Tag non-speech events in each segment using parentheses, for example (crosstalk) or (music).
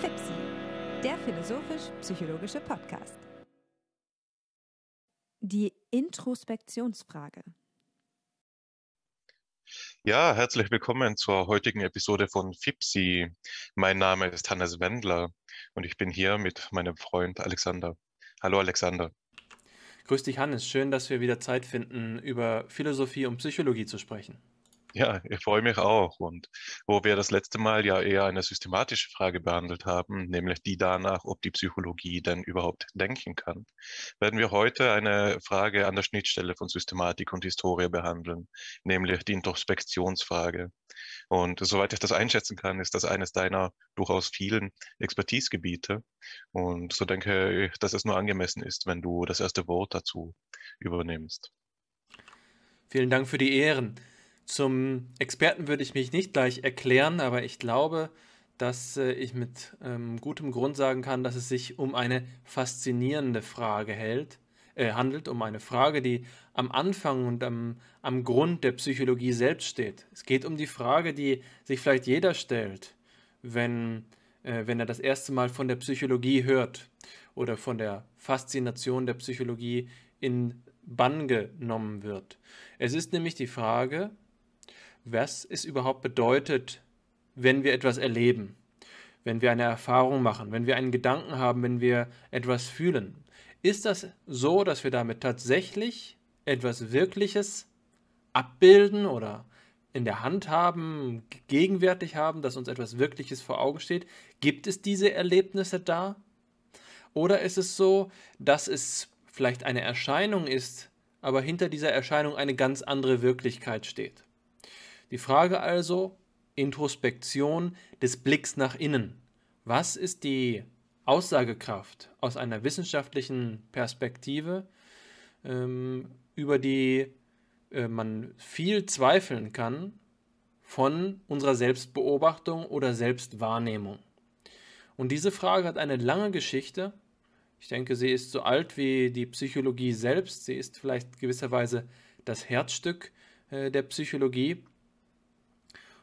FIPSI, der philosophisch-psychologische Podcast. Die Introspektionsfrage. Ja, herzlich willkommen zur heutigen Episode von FIPSI. Mein Name ist Hannes Wendler und ich bin hier mit meinem Freund Alexander. Hallo Alexander. Grüß dich Hannes, schön, dass wir wieder Zeit finden, über Philosophie und Psychologie zu sprechen. Ja, ich freue mich auch. Und wo wir das letzte Mal ja eher eine systematische Frage behandelt haben, nämlich die danach, ob die Psychologie denn überhaupt denken kann, werden wir heute eine Frage an der Schnittstelle von Systematik und Historie behandeln, nämlich die Introspektionsfrage. Und soweit ich das einschätzen kann, ist das eines deiner durchaus vielen Expertisegebiete. Und so denke ich, dass es nur angemessen ist, wenn du das erste Wort dazu übernimmst. Vielen Dank für die Ehren. Zum Experten würde ich mich nicht gleich erklären, aber ich glaube, dass äh, ich mit ähm, gutem Grund sagen kann, dass es sich um eine faszinierende Frage hält, äh, handelt, um eine Frage, die am Anfang und am, am Grund der Psychologie selbst steht. Es geht um die Frage, die sich vielleicht jeder stellt, wenn, äh, wenn er das erste Mal von der Psychologie hört oder von der Faszination der Psychologie in Bann genommen wird. Es ist nämlich die Frage, was es überhaupt bedeutet, wenn wir etwas erleben, wenn wir eine Erfahrung machen, wenn wir einen Gedanken haben, wenn wir etwas fühlen. Ist das so, dass wir damit tatsächlich etwas Wirkliches abbilden oder in der Hand haben, gegenwärtig haben, dass uns etwas Wirkliches vor Augen steht? Gibt es diese Erlebnisse da? Oder ist es so, dass es vielleicht eine Erscheinung ist, aber hinter dieser Erscheinung eine ganz andere Wirklichkeit steht? Die Frage also Introspektion des Blicks nach innen. Was ist die Aussagekraft aus einer wissenschaftlichen Perspektive, ähm, über die äh, man viel zweifeln kann von unserer Selbstbeobachtung oder Selbstwahrnehmung? Und diese Frage hat eine lange Geschichte. Ich denke, sie ist so alt wie die Psychologie selbst. Sie ist vielleicht gewisserweise das Herzstück äh, der Psychologie.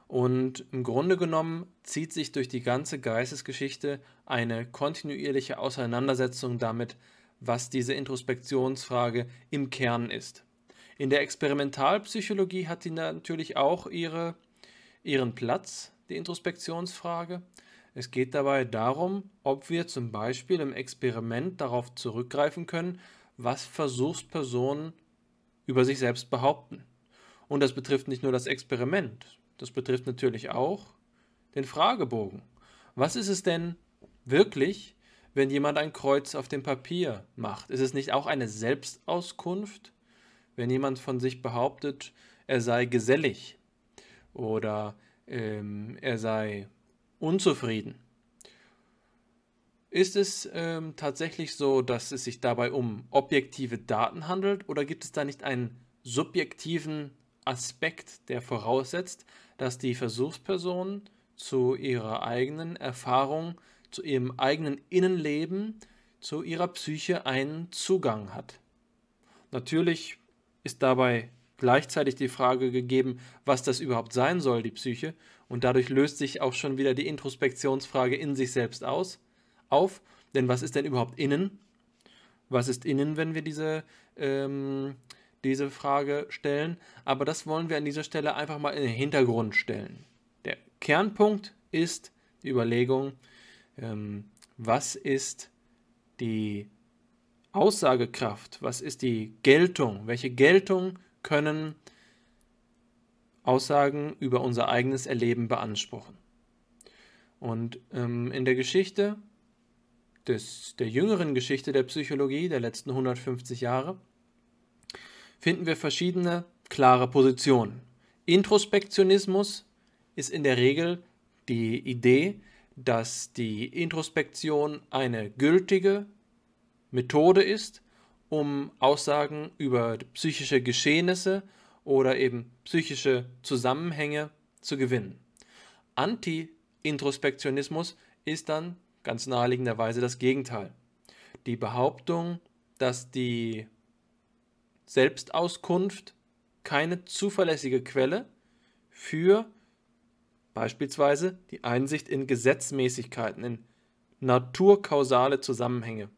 Und im Grunde genommen zieht sich durch die ganze Geistesgeschichte eine kontinuierliche Auseinandersetzung damit, was diese Introspektionsfrage im Kern ist. In der Experimentalpsychologie hat sie natürlich auch ihre, ihren Platz, die Introspektionsfrage. Es geht dabei darum, ob wir zum Beispiel im Experiment darauf zurückgreifen können, was Versuchspersonen über sich selbst behaupten. Und das betrifft nicht nur das Experiment, das betrifft natürlich auch den Fragebogen. Was ist es denn wirklich, wenn jemand ein Kreuz auf dem Papier macht? Ist es nicht auch eine Selbstauskunft, wenn jemand von sich behauptet, er sei gesellig oder ähm, er sei unzufrieden? Ist es ähm, tatsächlich so, dass es sich dabei um objektive Daten handelt oder gibt es da nicht einen subjektiven Aspekt, der voraussetzt, dass die Versuchsperson zu ihrer eigenen Erfahrung, zu ihrem eigenen Innenleben, zu ihrer Psyche einen Zugang hat. Natürlich ist dabei gleichzeitig die Frage gegeben, was das überhaupt sein soll, die Psyche, und dadurch löst sich auch schon wieder die Introspektionsfrage in sich selbst aus, auf, denn was ist denn überhaupt innen? Was ist innen, wenn wir diese ähm, diese Frage stellen, aber das wollen wir an dieser Stelle einfach mal in den Hintergrund stellen. Der Kernpunkt ist die Überlegung, ähm, was ist die Aussagekraft, was ist die Geltung, welche Geltung können Aussagen über unser eigenes Erleben beanspruchen. Und ähm, in der Geschichte, des, der jüngeren Geschichte der Psychologie der letzten 150 Jahre, finden wir verschiedene klare Positionen. Introspektionismus ist in der Regel die Idee, dass die Introspektion eine gültige Methode ist, um Aussagen über psychische Geschehnisse oder eben psychische Zusammenhänge zu gewinnen. Anti-Introspektionismus ist dann ganz naheliegenderweise das Gegenteil. Die Behauptung, dass die Selbstauskunft keine zuverlässige Quelle für beispielsweise die Einsicht in Gesetzmäßigkeiten, in naturkausale Zusammenhänge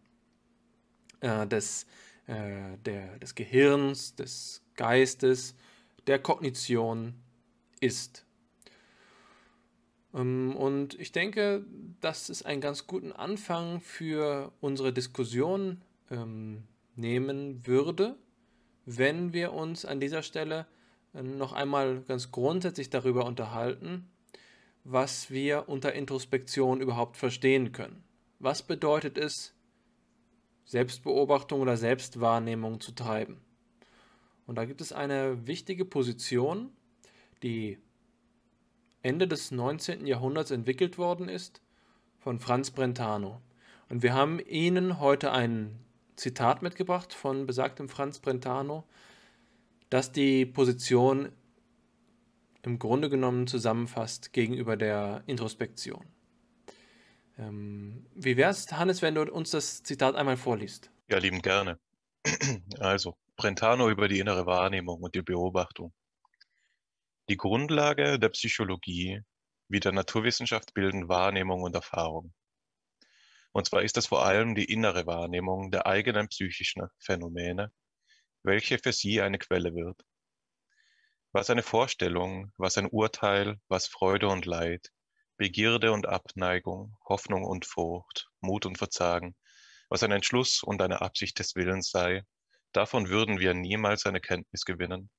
äh, des, äh, der, des Gehirns, des Geistes, der Kognition ist. Ähm, und ich denke, das ist einen ganz guten Anfang für unsere Diskussion ähm, nehmen würde wenn wir uns an dieser Stelle äh, noch einmal ganz grundsätzlich darüber unterhalten, was wir unter Introspektion überhaupt verstehen können. Was bedeutet es, Selbstbeobachtung oder Selbstwahrnehmung zu treiben? Und da gibt es eine wichtige Position, die Ende des 19. Jahrhunderts entwickelt worden ist, von Franz Brentano. Und wir haben Ihnen heute einen Zitat mitgebracht von besagtem Franz Brentano, das die Position im Grunde genommen zusammenfasst gegenüber der Introspektion. Ähm, wie wäre es, Hannes, wenn du uns das Zitat einmal vorliest? Ja, lieben gerne. Also, Brentano über die innere Wahrnehmung und die Beobachtung. Die Grundlage der Psychologie wie der Naturwissenschaft bilden Wahrnehmung und Erfahrung. Und zwar ist es vor allem die innere Wahrnehmung der eigenen psychischen Phänomene, welche für sie eine Quelle wird. Was eine Vorstellung, was ein Urteil, was Freude und Leid, Begierde und Abneigung, Hoffnung und Furcht, Mut und Verzagen, was ein Entschluss und eine Absicht des Willens sei, davon würden wir niemals eine Kenntnis gewinnen,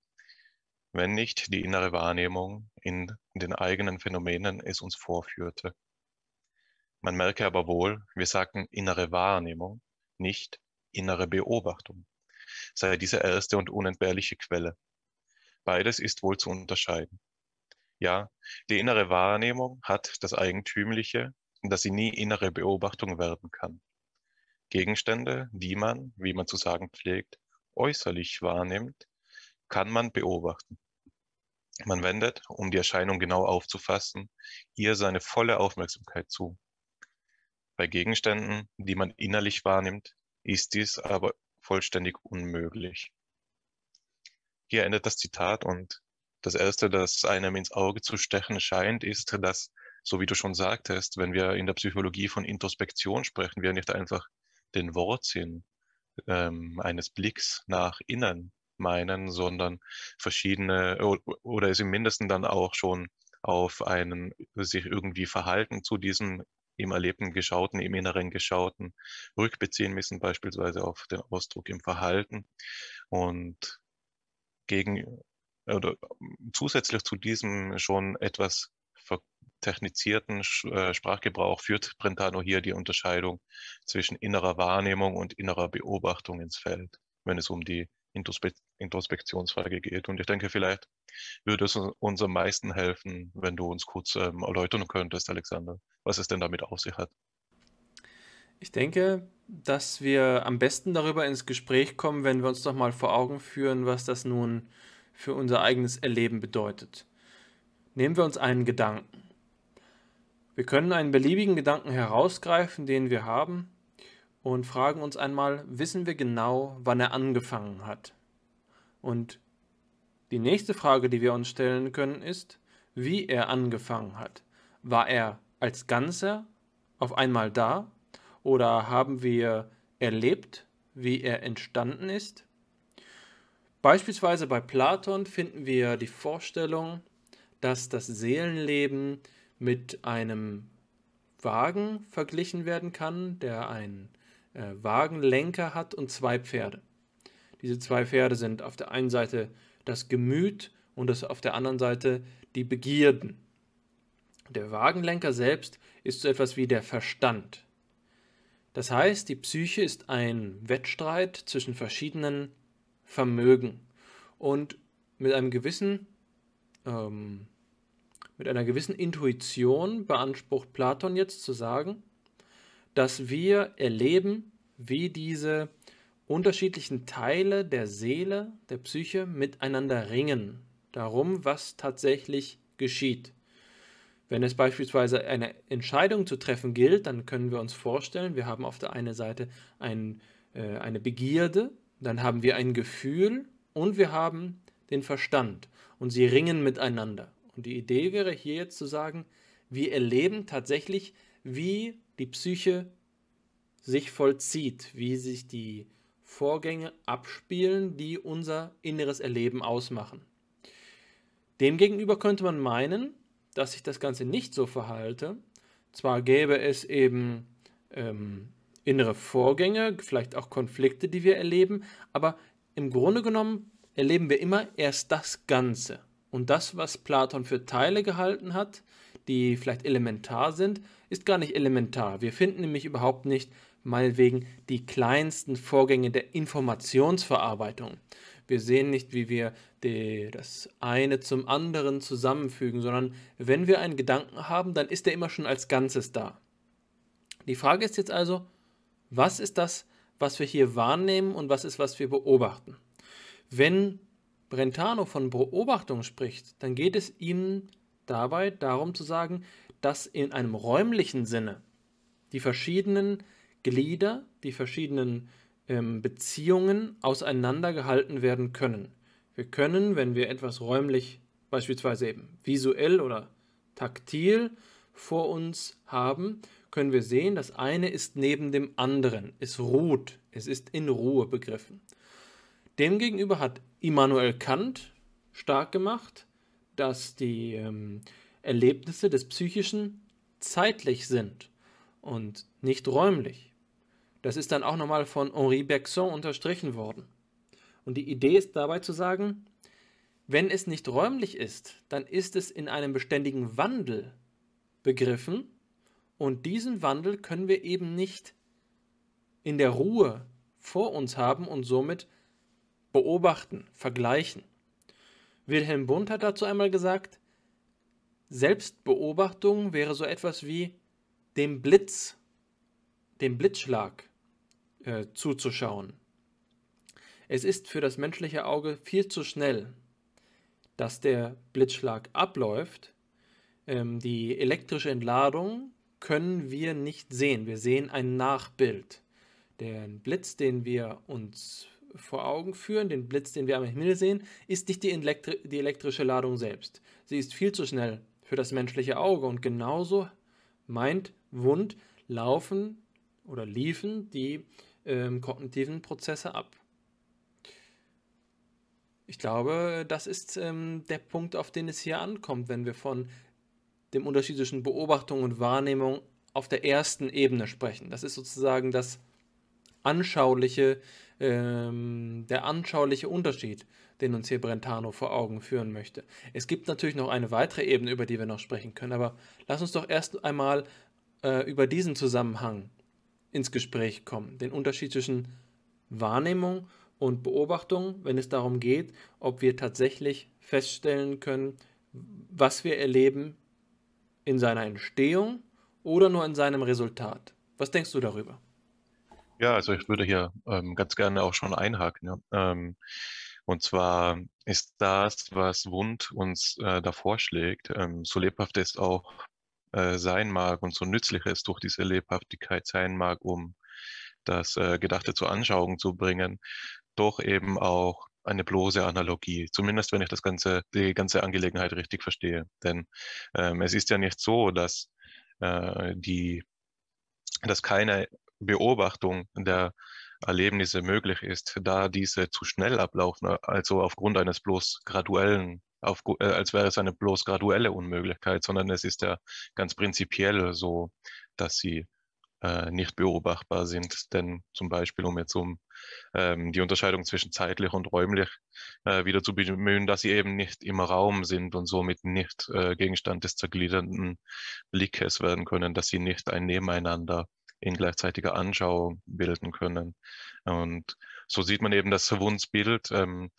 wenn nicht die innere Wahrnehmung in den eigenen Phänomenen es uns vorführte. Man merke aber wohl, wir sagten innere Wahrnehmung, nicht innere Beobachtung, sei diese erste und unentbehrliche Quelle. Beides ist wohl zu unterscheiden. Ja, die innere Wahrnehmung hat das Eigentümliche, dass sie nie innere Beobachtung werden kann. Gegenstände, die man, wie man zu sagen pflegt, äußerlich wahrnimmt, kann man beobachten. Man wendet, um die Erscheinung genau aufzufassen, ihr seine volle Aufmerksamkeit zu. Bei Gegenständen, die man innerlich wahrnimmt, ist dies aber vollständig unmöglich. Hier endet das Zitat und das Erste, das einem ins Auge zu stechen scheint, ist, dass, so wie du schon sagtest, wenn wir in der Psychologie von Introspektion sprechen, wir nicht einfach den Wortsinn ähm, eines Blicks nach innen meinen, sondern verschiedene oder es im Mindesten dann auch schon auf einen sich irgendwie Verhalten zu diesem im Erlebten Geschauten, im Inneren Geschauten rückbeziehen müssen, beispielsweise auf den Ausdruck im Verhalten. Und gegen oder ähm, zusätzlich zu diesem schon etwas technizierten äh, Sprachgebrauch führt Brentano hier die Unterscheidung zwischen innerer Wahrnehmung und innerer Beobachtung ins Feld, wenn es um die Introspe Introspektionsfrage geht. Und ich denke, vielleicht würde es uns am meisten helfen, wenn du uns kurz ähm, erläutern könntest, Alexander, was es denn damit auf sich hat. Ich denke, dass wir am besten darüber ins Gespräch kommen, wenn wir uns noch mal vor Augen führen, was das nun für unser eigenes Erleben bedeutet. Nehmen wir uns einen Gedanken. Wir können einen beliebigen Gedanken herausgreifen, den wir haben, und fragen uns einmal, wissen wir genau, wann er angefangen hat? Und die nächste Frage, die wir uns stellen können, ist, wie er angefangen hat. War er als Ganzer auf einmal da? Oder haben wir erlebt, wie er entstanden ist? Beispielsweise bei Platon finden wir die Vorstellung, dass das Seelenleben mit einem Wagen verglichen werden kann, der ein äh, Wagenlenker hat und zwei Pferde. Diese zwei Pferde sind auf der einen Seite das Gemüt und das auf der anderen Seite die Begierden. Der Wagenlenker selbst ist so etwas wie der Verstand. Das heißt, die Psyche ist ein Wettstreit zwischen verschiedenen Vermögen. Und mit einem gewissen, ähm, mit einer gewissen Intuition beansprucht Platon jetzt zu sagen, dass wir erleben, wie diese unterschiedlichen Teile der Seele, der Psyche miteinander ringen, darum, was tatsächlich geschieht. Wenn es beispielsweise eine Entscheidung zu treffen gilt, dann können wir uns vorstellen, wir haben auf der einen Seite ein, äh, eine Begierde, dann haben wir ein Gefühl und wir haben den Verstand und sie ringen miteinander. Und die Idee wäre hier jetzt zu sagen, wir erleben tatsächlich, wie die Psyche sich vollzieht, wie sich die Vorgänge abspielen, die unser inneres Erleben ausmachen. Demgegenüber könnte man meinen, dass sich das Ganze nicht so verhalte. Zwar gäbe es eben ähm, innere Vorgänge, vielleicht auch Konflikte, die wir erleben, aber im Grunde genommen erleben wir immer erst das Ganze. Und das, was Platon für Teile gehalten hat, die vielleicht elementar sind, ist gar nicht elementar. Wir finden nämlich überhaupt nicht meinetwegen die kleinsten Vorgänge der Informationsverarbeitung. Wir sehen nicht, wie wir die, das eine zum anderen zusammenfügen, sondern wenn wir einen Gedanken haben, dann ist er immer schon als Ganzes da. Die Frage ist jetzt also, was ist das, was wir hier wahrnehmen und was ist, was wir beobachten? Wenn Brentano von Beobachtung spricht, dann geht es ihm dabei darum zu sagen, dass in einem räumlichen Sinne die verschiedenen Glieder, die verschiedenen ähm, Beziehungen auseinandergehalten werden können. Wir können, wenn wir etwas räumlich, beispielsweise eben visuell oder taktil vor uns haben, können wir sehen, das eine ist neben dem anderen, es ruht, es ist in Ruhe begriffen. Demgegenüber hat Immanuel Kant stark gemacht, dass die ähm, Erlebnisse des Psychischen zeitlich sind und nicht räumlich. Das ist dann auch nochmal von Henri Bergson unterstrichen worden. Und die Idee ist dabei zu sagen, wenn es nicht räumlich ist, dann ist es in einem beständigen Wandel begriffen und diesen Wandel können wir eben nicht in der Ruhe vor uns haben und somit beobachten, vergleichen. Wilhelm Bund hat dazu einmal gesagt, Selbstbeobachtung wäre so etwas wie dem Blitz, dem Blitzschlag äh, zuzuschauen. Es ist für das menschliche Auge viel zu schnell, dass der Blitzschlag abläuft. Ähm, die elektrische Entladung können wir nicht sehen. Wir sehen ein Nachbild. Den Blitz, den wir uns vor Augen führen, den Blitz, den wir am Himmel sehen, ist nicht die, Elektri die elektrische Ladung selbst. Sie ist viel zu schnell für das menschliche Auge und genauso meint Wund laufen oder liefen die ähm, kognitiven Prozesse ab. Ich glaube, das ist ähm, der Punkt, auf den es hier ankommt, wenn wir von dem Unterschied zwischen Beobachtung und Wahrnehmung auf der ersten Ebene sprechen. Das ist sozusagen das anschauliche ähm, der anschauliche Unterschied, den uns hier Brentano vor Augen führen möchte. Es gibt natürlich noch eine weitere Ebene, über die wir noch sprechen können, aber lass uns doch erst einmal äh, über diesen Zusammenhang ins Gespräch kommen, den Unterschied zwischen Wahrnehmung und Beobachtung, wenn es darum geht, ob wir tatsächlich feststellen können, was wir erleben in seiner Entstehung oder nur in seinem Resultat. Was denkst du darüber? Ja, also ich würde hier ähm, ganz gerne auch schon einhaken. Ja. Ähm, und zwar ist das, was Wund uns äh, da vorschlägt, ähm, so lebhaft es auch äh, sein mag und so nützlich es durch diese Lebhaftigkeit sein mag, um das äh, Gedachte zur Anschauung zu bringen, doch eben auch eine bloße Analogie, zumindest wenn ich das ganze, die ganze Angelegenheit richtig verstehe. Denn ähm, es ist ja nicht so, dass äh, die dass keine Beobachtung der Erlebnisse möglich ist, da diese zu schnell ablaufen, ne? also aufgrund eines bloß graduellen, auf, äh, als wäre es eine bloß graduelle Unmöglichkeit, sondern es ist ja ganz prinzipiell so, dass sie äh, nicht beobachtbar sind. Denn zum Beispiel, um jetzt um ähm, die Unterscheidung zwischen zeitlich und räumlich äh, wieder zu bemühen, dass sie eben nicht im Raum sind und somit nicht äh, Gegenstand des zergliedernden Blickes werden können, dass sie nicht ein Nebeneinander in gleichzeitiger Anschauung bilden können. Und so sieht man eben, dass Wundsbild ähm,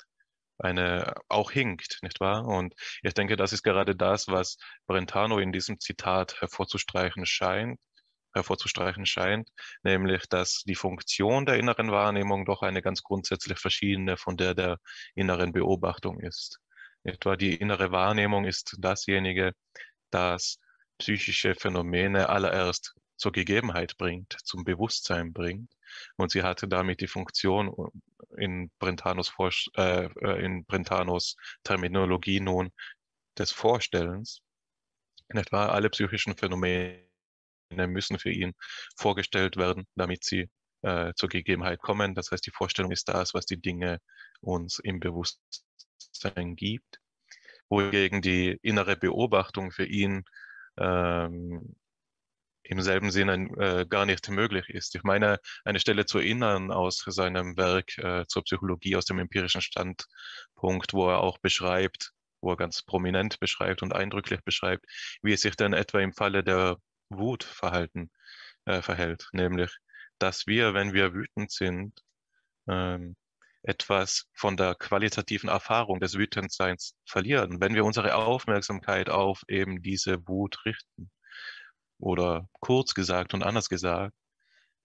eine auch hinkt, nicht wahr? Und ich denke, das ist gerade das, was Brentano in diesem Zitat hervorzustreichen scheint, hervorzustreichen scheint, nämlich, dass die Funktion der inneren Wahrnehmung doch eine ganz grundsätzlich verschiedene von der der inneren Beobachtung ist. Etwa die innere Wahrnehmung ist dasjenige, das psychische Phänomene allererst zur Gegebenheit bringt, zum Bewusstsein bringt. Und sie hatte damit die Funktion, in Brentanos, Vorst äh, äh, in Brentanos Terminologie nun des Vorstellens. In etwa alle psychischen Phänomene müssen für ihn vorgestellt werden, damit sie äh, zur Gegebenheit kommen. Das heißt, die Vorstellung ist das, was die Dinge uns im Bewusstsein gibt. Wohingegen die innere Beobachtung für ihn ähm, im selben Sinne äh, gar nicht möglich ist. Ich meine, eine Stelle zu erinnern aus seinem Werk äh, zur Psychologie aus dem empirischen Standpunkt, wo er auch beschreibt, wo er ganz prominent beschreibt und eindrücklich beschreibt, wie es sich dann etwa im Falle der Wut verhalten, äh, verhält, nämlich, dass wir, wenn wir wütend sind, ähm, etwas von der qualitativen Erfahrung des Wütendseins verlieren, wenn wir unsere Aufmerksamkeit auf eben diese Wut richten. Oder kurz gesagt und anders gesagt,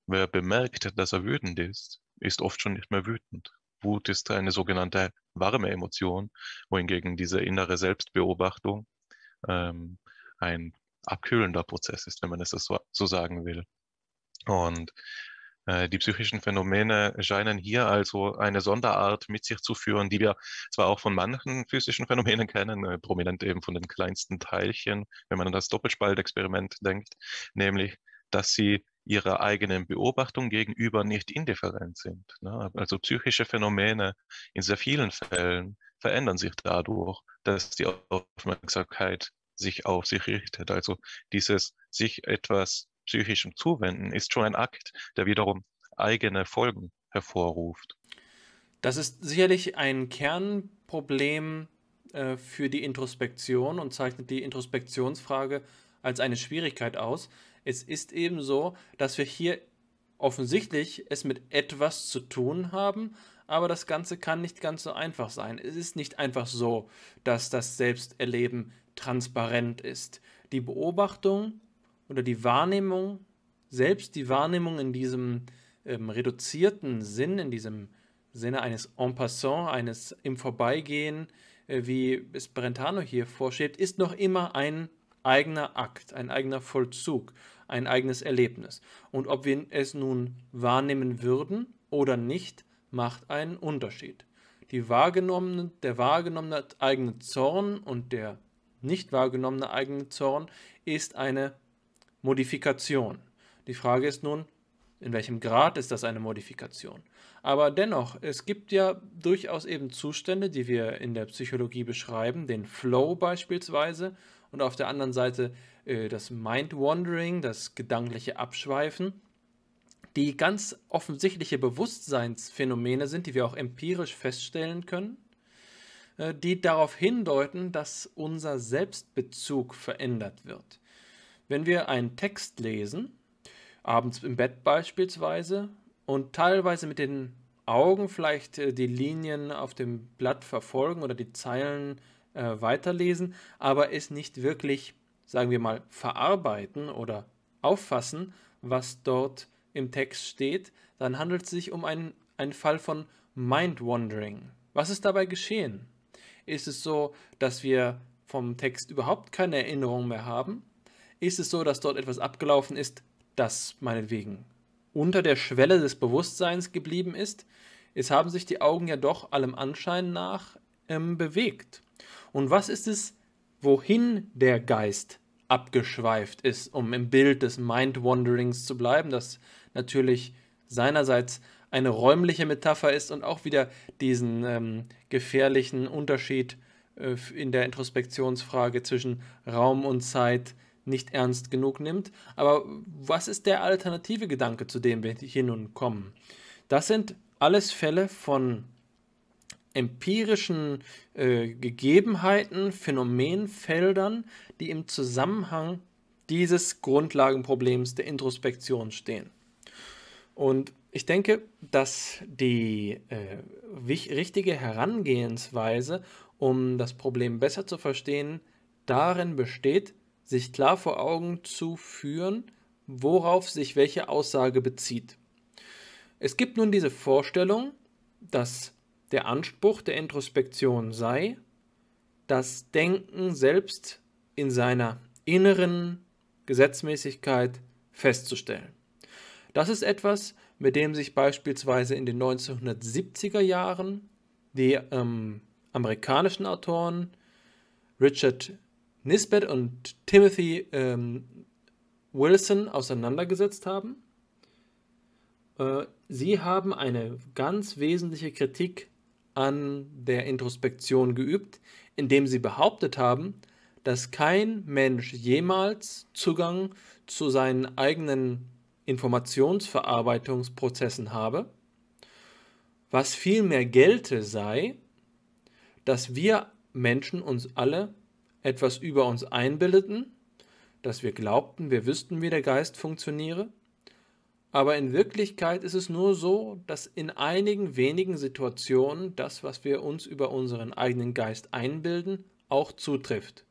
wer bemerkt, dass er wütend ist, ist oft schon nicht mehr wütend. Wut ist eine sogenannte warme Emotion, wohingegen diese innere Selbstbeobachtung ähm, ein abkühlender Prozess ist, wenn man es so, so sagen will. Und äh, die psychischen Phänomene scheinen hier also eine Sonderart mit sich zu führen, die wir zwar auch von manchen physischen Phänomenen kennen, äh, prominent eben von den kleinsten Teilchen, wenn man an das Doppelspaltexperiment denkt, nämlich, dass sie ihrer eigenen Beobachtung gegenüber nicht indifferent sind. Ne? Also psychische Phänomene in sehr vielen Fällen verändern sich dadurch, dass die Aufmerksamkeit sich auf sich richtet. Also dieses sich etwas psychischem Zuwenden ist schon ein Akt, der wiederum eigene Folgen hervorruft. Das ist sicherlich ein Kernproblem äh, für die Introspektion und zeichnet die Introspektionsfrage als eine Schwierigkeit aus. Es ist eben so, dass wir hier offensichtlich es mit etwas zu tun haben, aber das Ganze kann nicht ganz so einfach sein. Es ist nicht einfach so, dass das Selbsterleben transparent ist. Die Beobachtung oder die Wahrnehmung, selbst die Wahrnehmung in diesem ähm, reduzierten Sinn, in diesem Sinne eines En passant, eines im Vorbeigehen, äh, wie es Brentano hier vorschlägt, ist noch immer ein eigener Akt, ein eigener Vollzug, ein eigenes Erlebnis. Und ob wir es nun wahrnehmen würden oder nicht, macht einen Unterschied. Die wahrgenommene, der wahrgenommene eigene Zorn und der nicht wahrgenommene eigene Zorn ist eine Modifikation. Die Frage ist nun, in welchem Grad ist das eine Modifikation? Aber dennoch, es gibt ja durchaus eben Zustände, die wir in der Psychologie beschreiben, den Flow beispielsweise und auf der anderen Seite äh, das Mind-Wandering, das gedankliche Abschweifen, die ganz offensichtliche Bewusstseinsphänomene sind, die wir auch empirisch feststellen können, äh, die darauf hindeuten, dass unser Selbstbezug verändert wird. Wenn wir einen Text lesen, abends im Bett beispielsweise, und teilweise mit den Augen vielleicht äh, die Linien auf dem Blatt verfolgen oder die Zeilen äh, weiterlesen, aber es nicht wirklich, sagen wir mal, verarbeiten oder auffassen, was dort im Text steht, dann handelt es sich um einen, einen Fall von Mind Wandering. Was ist dabei geschehen? Ist es so, dass wir vom Text überhaupt keine Erinnerung mehr haben? ist es so, dass dort etwas abgelaufen ist, das meinetwegen unter der Schwelle des Bewusstseins geblieben ist. Es haben sich die Augen ja doch allem Anschein nach ähm, bewegt. Und was ist es, wohin der Geist abgeschweift ist, um im Bild des Mind-Wanderings zu bleiben, das natürlich seinerseits eine räumliche Metapher ist und auch wieder diesen ähm, gefährlichen Unterschied äh, in der Introspektionsfrage zwischen Raum und Zeit nicht ernst genug nimmt. Aber was ist der alternative Gedanke, zu dem wir hier nun kommen? Das sind alles Fälle von empirischen äh, Gegebenheiten, Phänomenfeldern, die im Zusammenhang dieses Grundlagenproblems der Introspektion stehen. Und ich denke, dass die äh, richtige Herangehensweise, um das Problem besser zu verstehen, darin besteht, sich klar vor Augen zu führen, worauf sich welche Aussage bezieht. Es gibt nun diese Vorstellung, dass der Anspruch der Introspektion sei, das Denken selbst in seiner inneren Gesetzmäßigkeit festzustellen. Das ist etwas, mit dem sich beispielsweise in den 1970er Jahren die ähm, amerikanischen Autoren Richard Nisbet und Timothy ähm, Wilson auseinandergesetzt haben. Äh, sie haben eine ganz wesentliche Kritik an der Introspektion geübt, indem sie behauptet haben, dass kein Mensch jemals Zugang zu seinen eigenen Informationsverarbeitungsprozessen habe. Was vielmehr gelte sei, dass wir Menschen uns alle etwas über uns einbildeten, dass wir glaubten, wir wüssten, wie der Geist funktioniere, aber in Wirklichkeit ist es nur so, dass in einigen wenigen Situationen das, was wir uns über unseren eigenen Geist einbilden, auch zutrifft.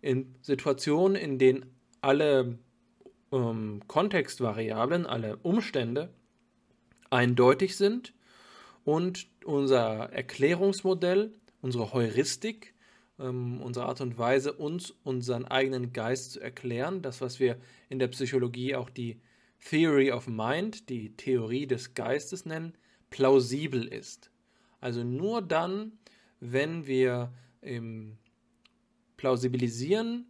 In Situationen, in denen alle ähm, Kontextvariablen, alle Umstände eindeutig sind und unser Erklärungsmodell, unsere Heuristik ähm, unsere Art und Weise, uns unseren eigenen Geist zu erklären. Das, was wir in der Psychologie auch die Theory of Mind, die Theorie des Geistes nennen, plausibel ist. Also nur dann, wenn wir ähm, plausibilisieren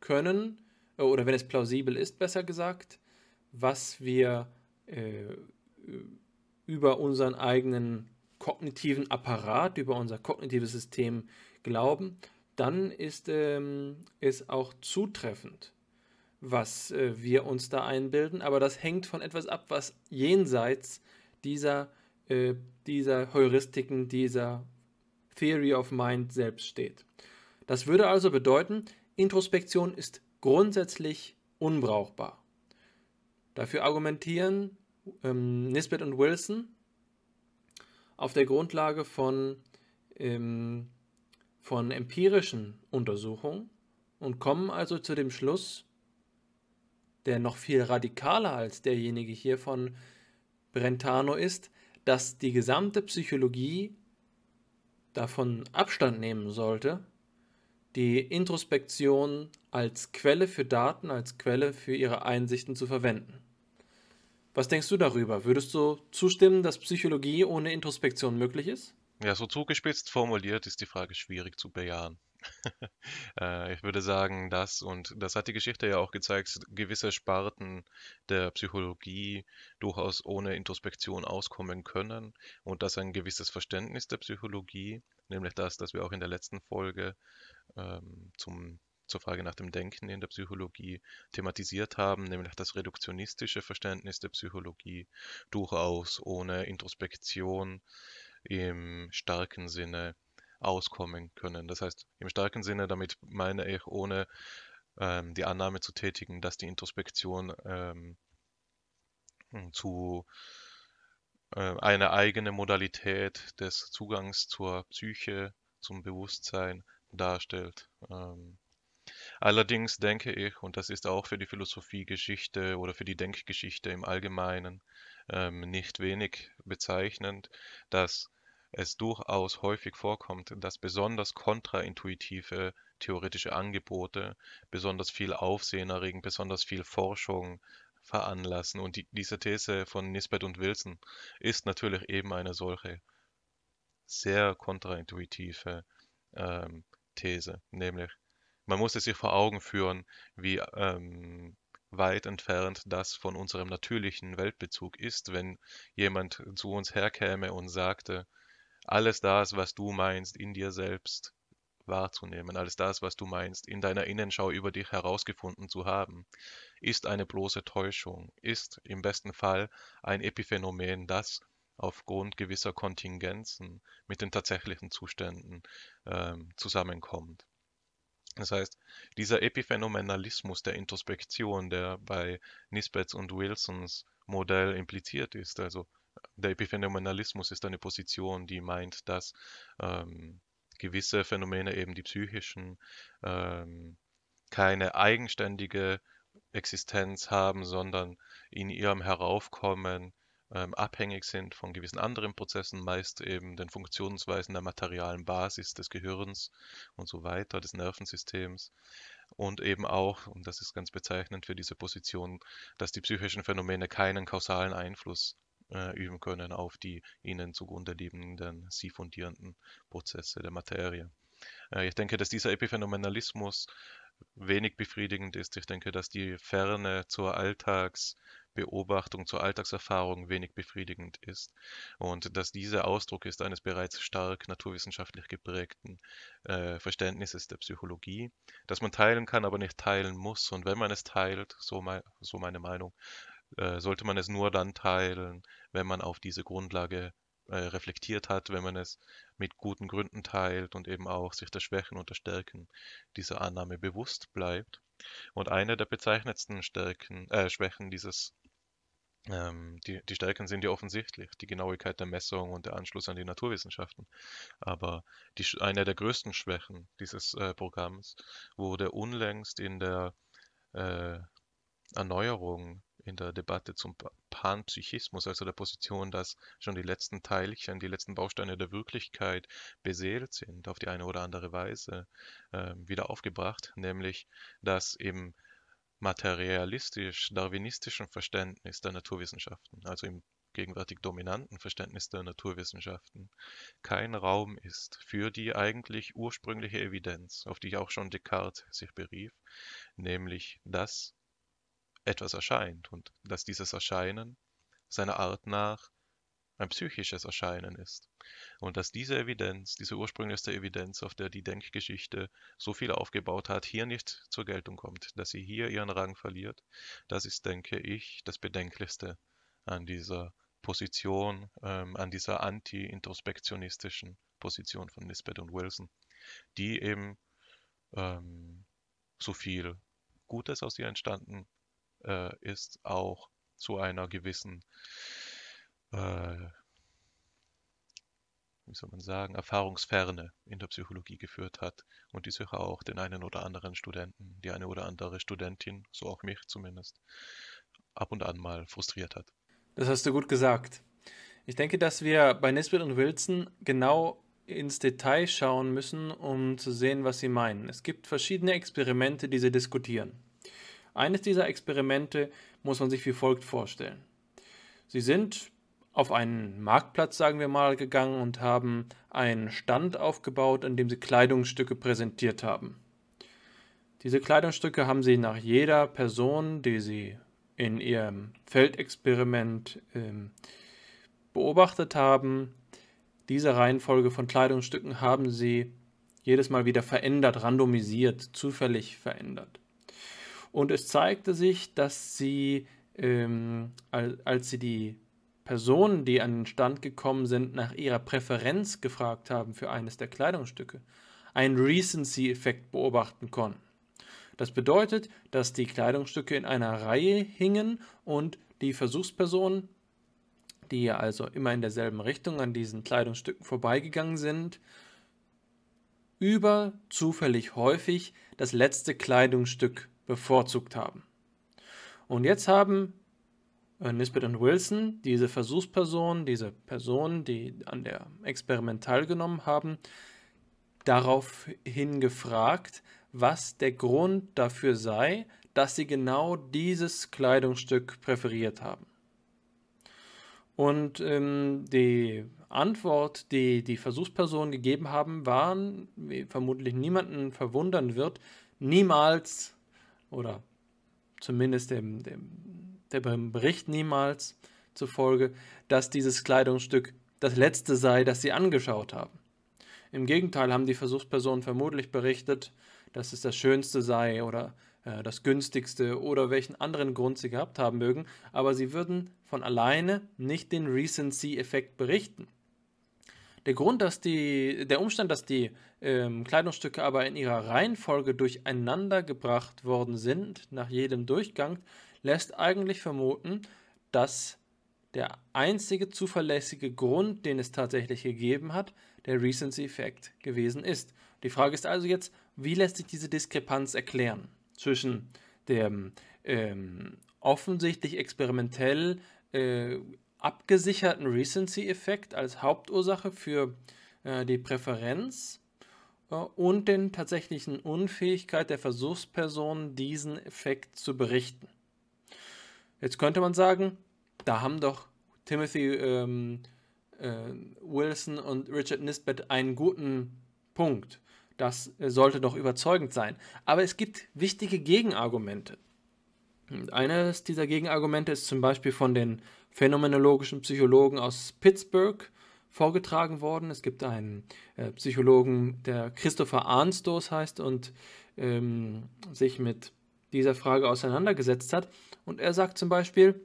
können, äh, oder wenn es plausibel ist, besser gesagt, was wir äh, über unseren eigenen kognitiven Apparat, über unser kognitives System glauben, dann ist es ähm, auch zutreffend, was äh, wir uns da einbilden. Aber das hängt von etwas ab, was jenseits dieser, äh, dieser Heuristiken, dieser Theory of Mind selbst steht. Das würde also bedeuten, Introspektion ist grundsätzlich unbrauchbar. Dafür argumentieren ähm, Nisbet und Wilson auf der Grundlage von ähm, von empirischen Untersuchungen und kommen also zu dem Schluss, der noch viel radikaler als derjenige hier von Brentano ist, dass die gesamte Psychologie davon Abstand nehmen sollte, die Introspektion als Quelle für Daten, als Quelle für ihre Einsichten zu verwenden. Was denkst du darüber? Würdest du zustimmen, dass Psychologie ohne Introspektion möglich ist? Ja, so zugespitzt formuliert ist die Frage schwierig zu bejahen. (laughs) Äh, ich würde sagen, das und das hat die Geschichte ja auch gezeigt, gewisse Sparten der Psychologie durchaus ohne Introspektion auskommen können und dass ein gewisses Verständnis der Psychologie, nämlich das, das wir auch in der letzten Folge ähm, zum zur Frage nach dem Denken in der Psychologie thematisiert haben, nämlich das reduktionistische Verständnis der Psychologie durchaus ohne Introspektion im starken Sinne auskommen können. Das heißt, im starken Sinne, damit meine ich, ohne ähm, die Annahme zu tätigen, dass die Introspektion ähm, zu äh, einer eigenen Modalität des Zugangs zur Psyche, zum Bewusstsein darstellt. Ähm, allerdings denke ich, und das ist auch für die Philosophiegeschichte oder für die Denkgeschichte im Allgemeinen ähm, nicht wenig bezeichnend, dass es durchaus häufig vorkommt, dass besonders kontraintuitive theoretische Angebote besonders viel Aufsehen erregen, besonders viel Forschung veranlassen. Und die, diese These von Nisbet und Wilson ist natürlich eben eine solche sehr kontraintuitive ähm, These, nämlich man muss es sich vor Augen führen, wie ähm, weit entfernt das von unserem natürlichen Weltbezug ist, wenn jemand zu uns herkäme und sagte, alles das, was du meinst, in dir selbst wahrzunehmen, alles das, was du meinst, in deiner Innenschau über dich herausgefunden zu haben, ist eine bloße Täuschung, ist im besten Fall ein Epiphänomen, das aufgrund gewisser Kontingenzen mit den tatsächlichen Zuständen äh, zusammenkommt. Das heißt, dieser Epiphänomenalismus der Introspektion, der bei Nisbets und Wilsons Modell impliziert ist, also der Epiphenomenalismus ist eine Position, die meint, dass ähm, gewisse Phänomene, eben die psychischen, ähm, keine eigenständige Existenz haben, sondern in ihrem Heraufkommen ähm, abhängig sind von gewissen anderen Prozessen, meist eben den Funktionsweisen der materialen Basis des Gehirns und so weiter, des Nervensystems. Und eben auch, und das ist ganz bezeichnend für diese Position, dass die psychischen Phänomene keinen kausalen Einfluss äh, üben können auf die ihnen zugrunde liegenden, sie fundierenden Prozesse der Materie. Äh, ich denke, dass dieser Epiphenomenalismus wenig befriedigend ist. Ich denke, dass die Ferne zur Alltagsbeobachtung, zur Alltagserfahrung wenig befriedigend ist und dass dieser Ausdruck ist eines bereits stark naturwissenschaftlich geprägten äh, Verständnisses der Psychologie, dass man teilen kann, aber nicht teilen muss. Und wenn man es teilt, so, mein, so meine Meinung, äh, sollte man es nur dann teilen, wenn man auf diese Grundlage äh, reflektiert hat, wenn man es mit guten Gründen teilt und eben auch sich der Schwächen und der Stärken dieser Annahme bewusst bleibt. Und eine der bezeichnetsten Stärken, äh, Schwächen dieses ähm, die, die Stärken sind ja offensichtlich, die Genauigkeit der Messung und der Anschluss an die Naturwissenschaften. Aber die, eine der größten Schwächen dieses äh, Programms wurde unlängst in der äh, Erneuerung in der Debatte zum Panpsychismus, also der Position, dass schon die letzten Teilchen, die letzten Bausteine der Wirklichkeit beseelt sind, auf die eine oder andere Weise äh, wieder aufgebracht, nämlich dass im materialistisch-darwinistischen Verständnis der Naturwissenschaften, also im gegenwärtig dominanten Verständnis der Naturwissenschaften kein Raum ist für die eigentlich ursprüngliche Evidenz, auf die auch schon Descartes sich berief, nämlich dass etwas erscheint und dass dieses Erscheinen seiner Art nach ein psychisches Erscheinen ist. Und dass diese Evidenz, diese ursprünglichste Evidenz, auf der die Denkgeschichte so viel aufgebaut hat, hier nicht zur Geltung kommt, dass sie hier ihren Rang verliert, das ist, denke ich, das Bedenklichste an dieser Position, ähm, an dieser anti-introspektionistischen Position von Nisbet und Wilson, die eben ähm, so viel Gutes aus ihr entstanden äh, ist auch zu einer gewissen, äh, wie soll man sagen, Erfahrungsferne in der Psychologie geführt hat und die sicher auch den einen oder anderen Studenten, die eine oder andere Studentin, so auch mich zumindest, ab und an mal frustriert hat. Das hast du gut gesagt. Ich denke, dass wir bei Nisbet und Wilson genau ins Detail schauen müssen, um zu sehen, was sie meinen. Es gibt verschiedene Experimente, die sie diskutieren. Eines dieser Experimente muss man sich wie folgt vorstellen. Sie sind auf einen Marktplatz, sagen wir mal, gegangen und haben einen Stand aufgebaut, an dem sie Kleidungsstücke präsentiert haben. Diese Kleidungsstücke haben sie nach jeder Person, die sie in ihrem Feldexperiment ähm, beobachtet haben, diese Reihenfolge von Kleidungsstücken haben sie jedes Mal wieder verändert, randomisiert, zufällig verändert. Und es zeigte sich, dass sie, ähm, als sie die Personen, die an den Stand gekommen sind, nach ihrer Präferenz gefragt haben für eines der Kleidungsstücke, einen Recency-Effekt beobachten konnten. Das bedeutet, dass die Kleidungsstücke in einer Reihe hingen und die Versuchspersonen, die ja also immer in derselben Richtung an diesen Kleidungsstücken vorbeigegangen sind, über zufällig häufig das letzte Kleidungsstück bevorzugt haben. Und jetzt haben äh, Nisbet und Wilson, diese Versuchspersonen, diese Personen, die an der Experiment teilgenommen haben, daraufhin gefragt, was der Grund dafür sei, dass sie genau dieses Kleidungsstück präferiert haben. Und ähm, die Antwort, die die Versuchspersonen gegeben haben, waren, wie vermutlich niemanden verwundern wird, niemals oder zumindest dem, dem, dem Bericht niemals zufolge, dass dieses Kleidungsstück das letzte sei, das sie angeschaut haben. Im Gegenteil haben die Versuchspersonen vermutlich berichtet, dass es das Schönste sei oder äh, das Günstigste oder welchen anderen Grund sie gehabt haben mögen, aber sie würden von alleine nicht den Recency-Effekt berichten. Der Grund, dass die, der Umstand, dass die ähm, Kleidungsstücke aber in ihrer Reihenfolge durcheinander gebracht worden sind, nach jedem Durchgang, lässt eigentlich vermuten, dass der einzige zuverlässige Grund, den es tatsächlich gegeben hat, der Recency-Effekt gewesen ist. Die Frage ist also jetzt, wie lässt sich diese Diskrepanz erklären zwischen dem ähm, offensichtlich experimentell äh, abgesicherten Recency-Effekt als Hauptursache für äh, die Präferenz äh, und den tatsächlichen Unfähigkeit der Versuchsperson, diesen Effekt zu berichten. Jetzt könnte man sagen, da haben doch Timothy ähm, äh, Wilson und Richard Nisbet einen guten Punkt. Das äh, sollte doch überzeugend sein. Aber es gibt wichtige Gegenargumente. Und eines dieser Gegenargumente ist zum Beispiel von den phänomenologischen Psychologen aus Pittsburgh vorgetragen worden. Es gibt einen äh, Psychologen, der Christopher Arnstos heißt und ähm, sich mit dieser Frage auseinandergesetzt hat. Und er sagt zum Beispiel,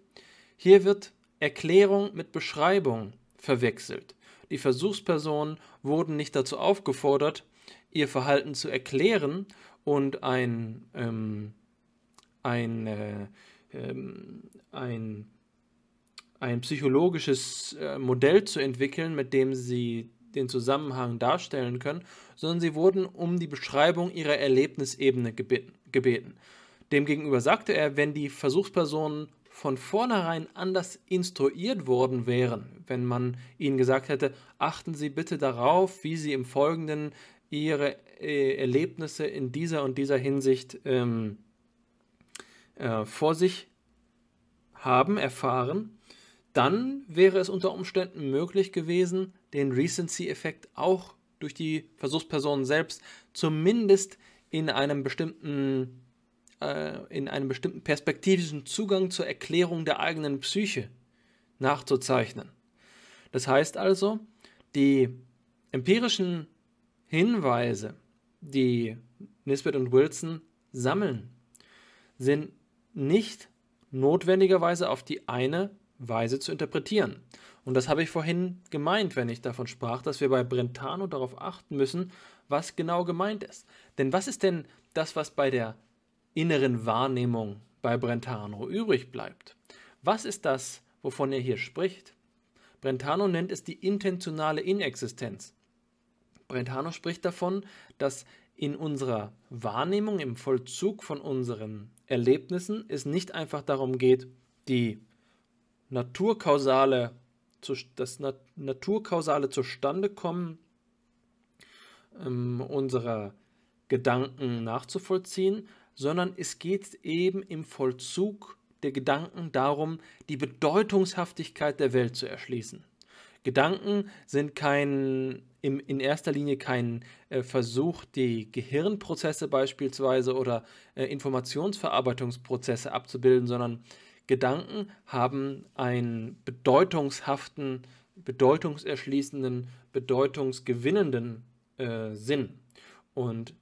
hier wird Erklärung mit Beschreibung verwechselt. Die Versuchspersonen wurden nicht dazu aufgefordert, ihr Verhalten zu erklären und ein, ähm, ein, äh, ähm, ein ein psychologisches äh, Modell zu entwickeln, mit dem sie den Zusammenhang darstellen können, sondern sie wurden um die Beschreibung ihrer Erlebnisebene gebeten. Demgegenüber sagte er, wenn die Versuchspersonen von vornherein anders instruiert worden wären, wenn man ihnen gesagt hätte, achten Sie bitte darauf, wie Sie im Folgenden Ihre äh, Erlebnisse in dieser und dieser Hinsicht ähm, äh, vor sich haben, erfahren, dann wäre es unter Umständen möglich gewesen, den Recency-Effekt auch durch die Versuchspersonen selbst zumindest in einem bestimmten äh, in einem bestimmten perspektivischen Zugang zur Erklärung der eigenen Psyche nachzuzeichnen. Das heißt also, die empirischen Hinweise, die Nisbet und Wilson sammeln, sind nicht notwendigerweise auf die eine Weise zu interpretieren. Und das habe ich vorhin gemeint, wenn ich davon sprach, dass wir bei Brentano darauf achten müssen, was genau gemeint ist. Denn was ist denn das, was bei der inneren Wahrnehmung bei Brentano übrig bleibt? Was ist das, wovon er hier spricht? Brentano nennt es die intentionale Inexistenz. Brentano spricht davon, dass in unserer Wahrnehmung, im Vollzug von unseren Erlebnissen es nicht einfach darum geht, die naturkausale, das naturkausale Zustandekommen ähm, unserer Gedanken nachzuvollziehen, sondern es geht eben im Vollzug der Gedanken darum, die Bedeutungshaftigkeit der Welt zu erschließen. Gedanken sind kein, im, in erster Linie kein äh, Versuch, die Gehirnprozesse beispielsweise oder äh, Informationsverarbeitungsprozesse abzubilden, sondern Gedanken haben einen bedeutungshaften, bedeutungserschließenden, bedeutungsgewinnenden äh, Sinn. Und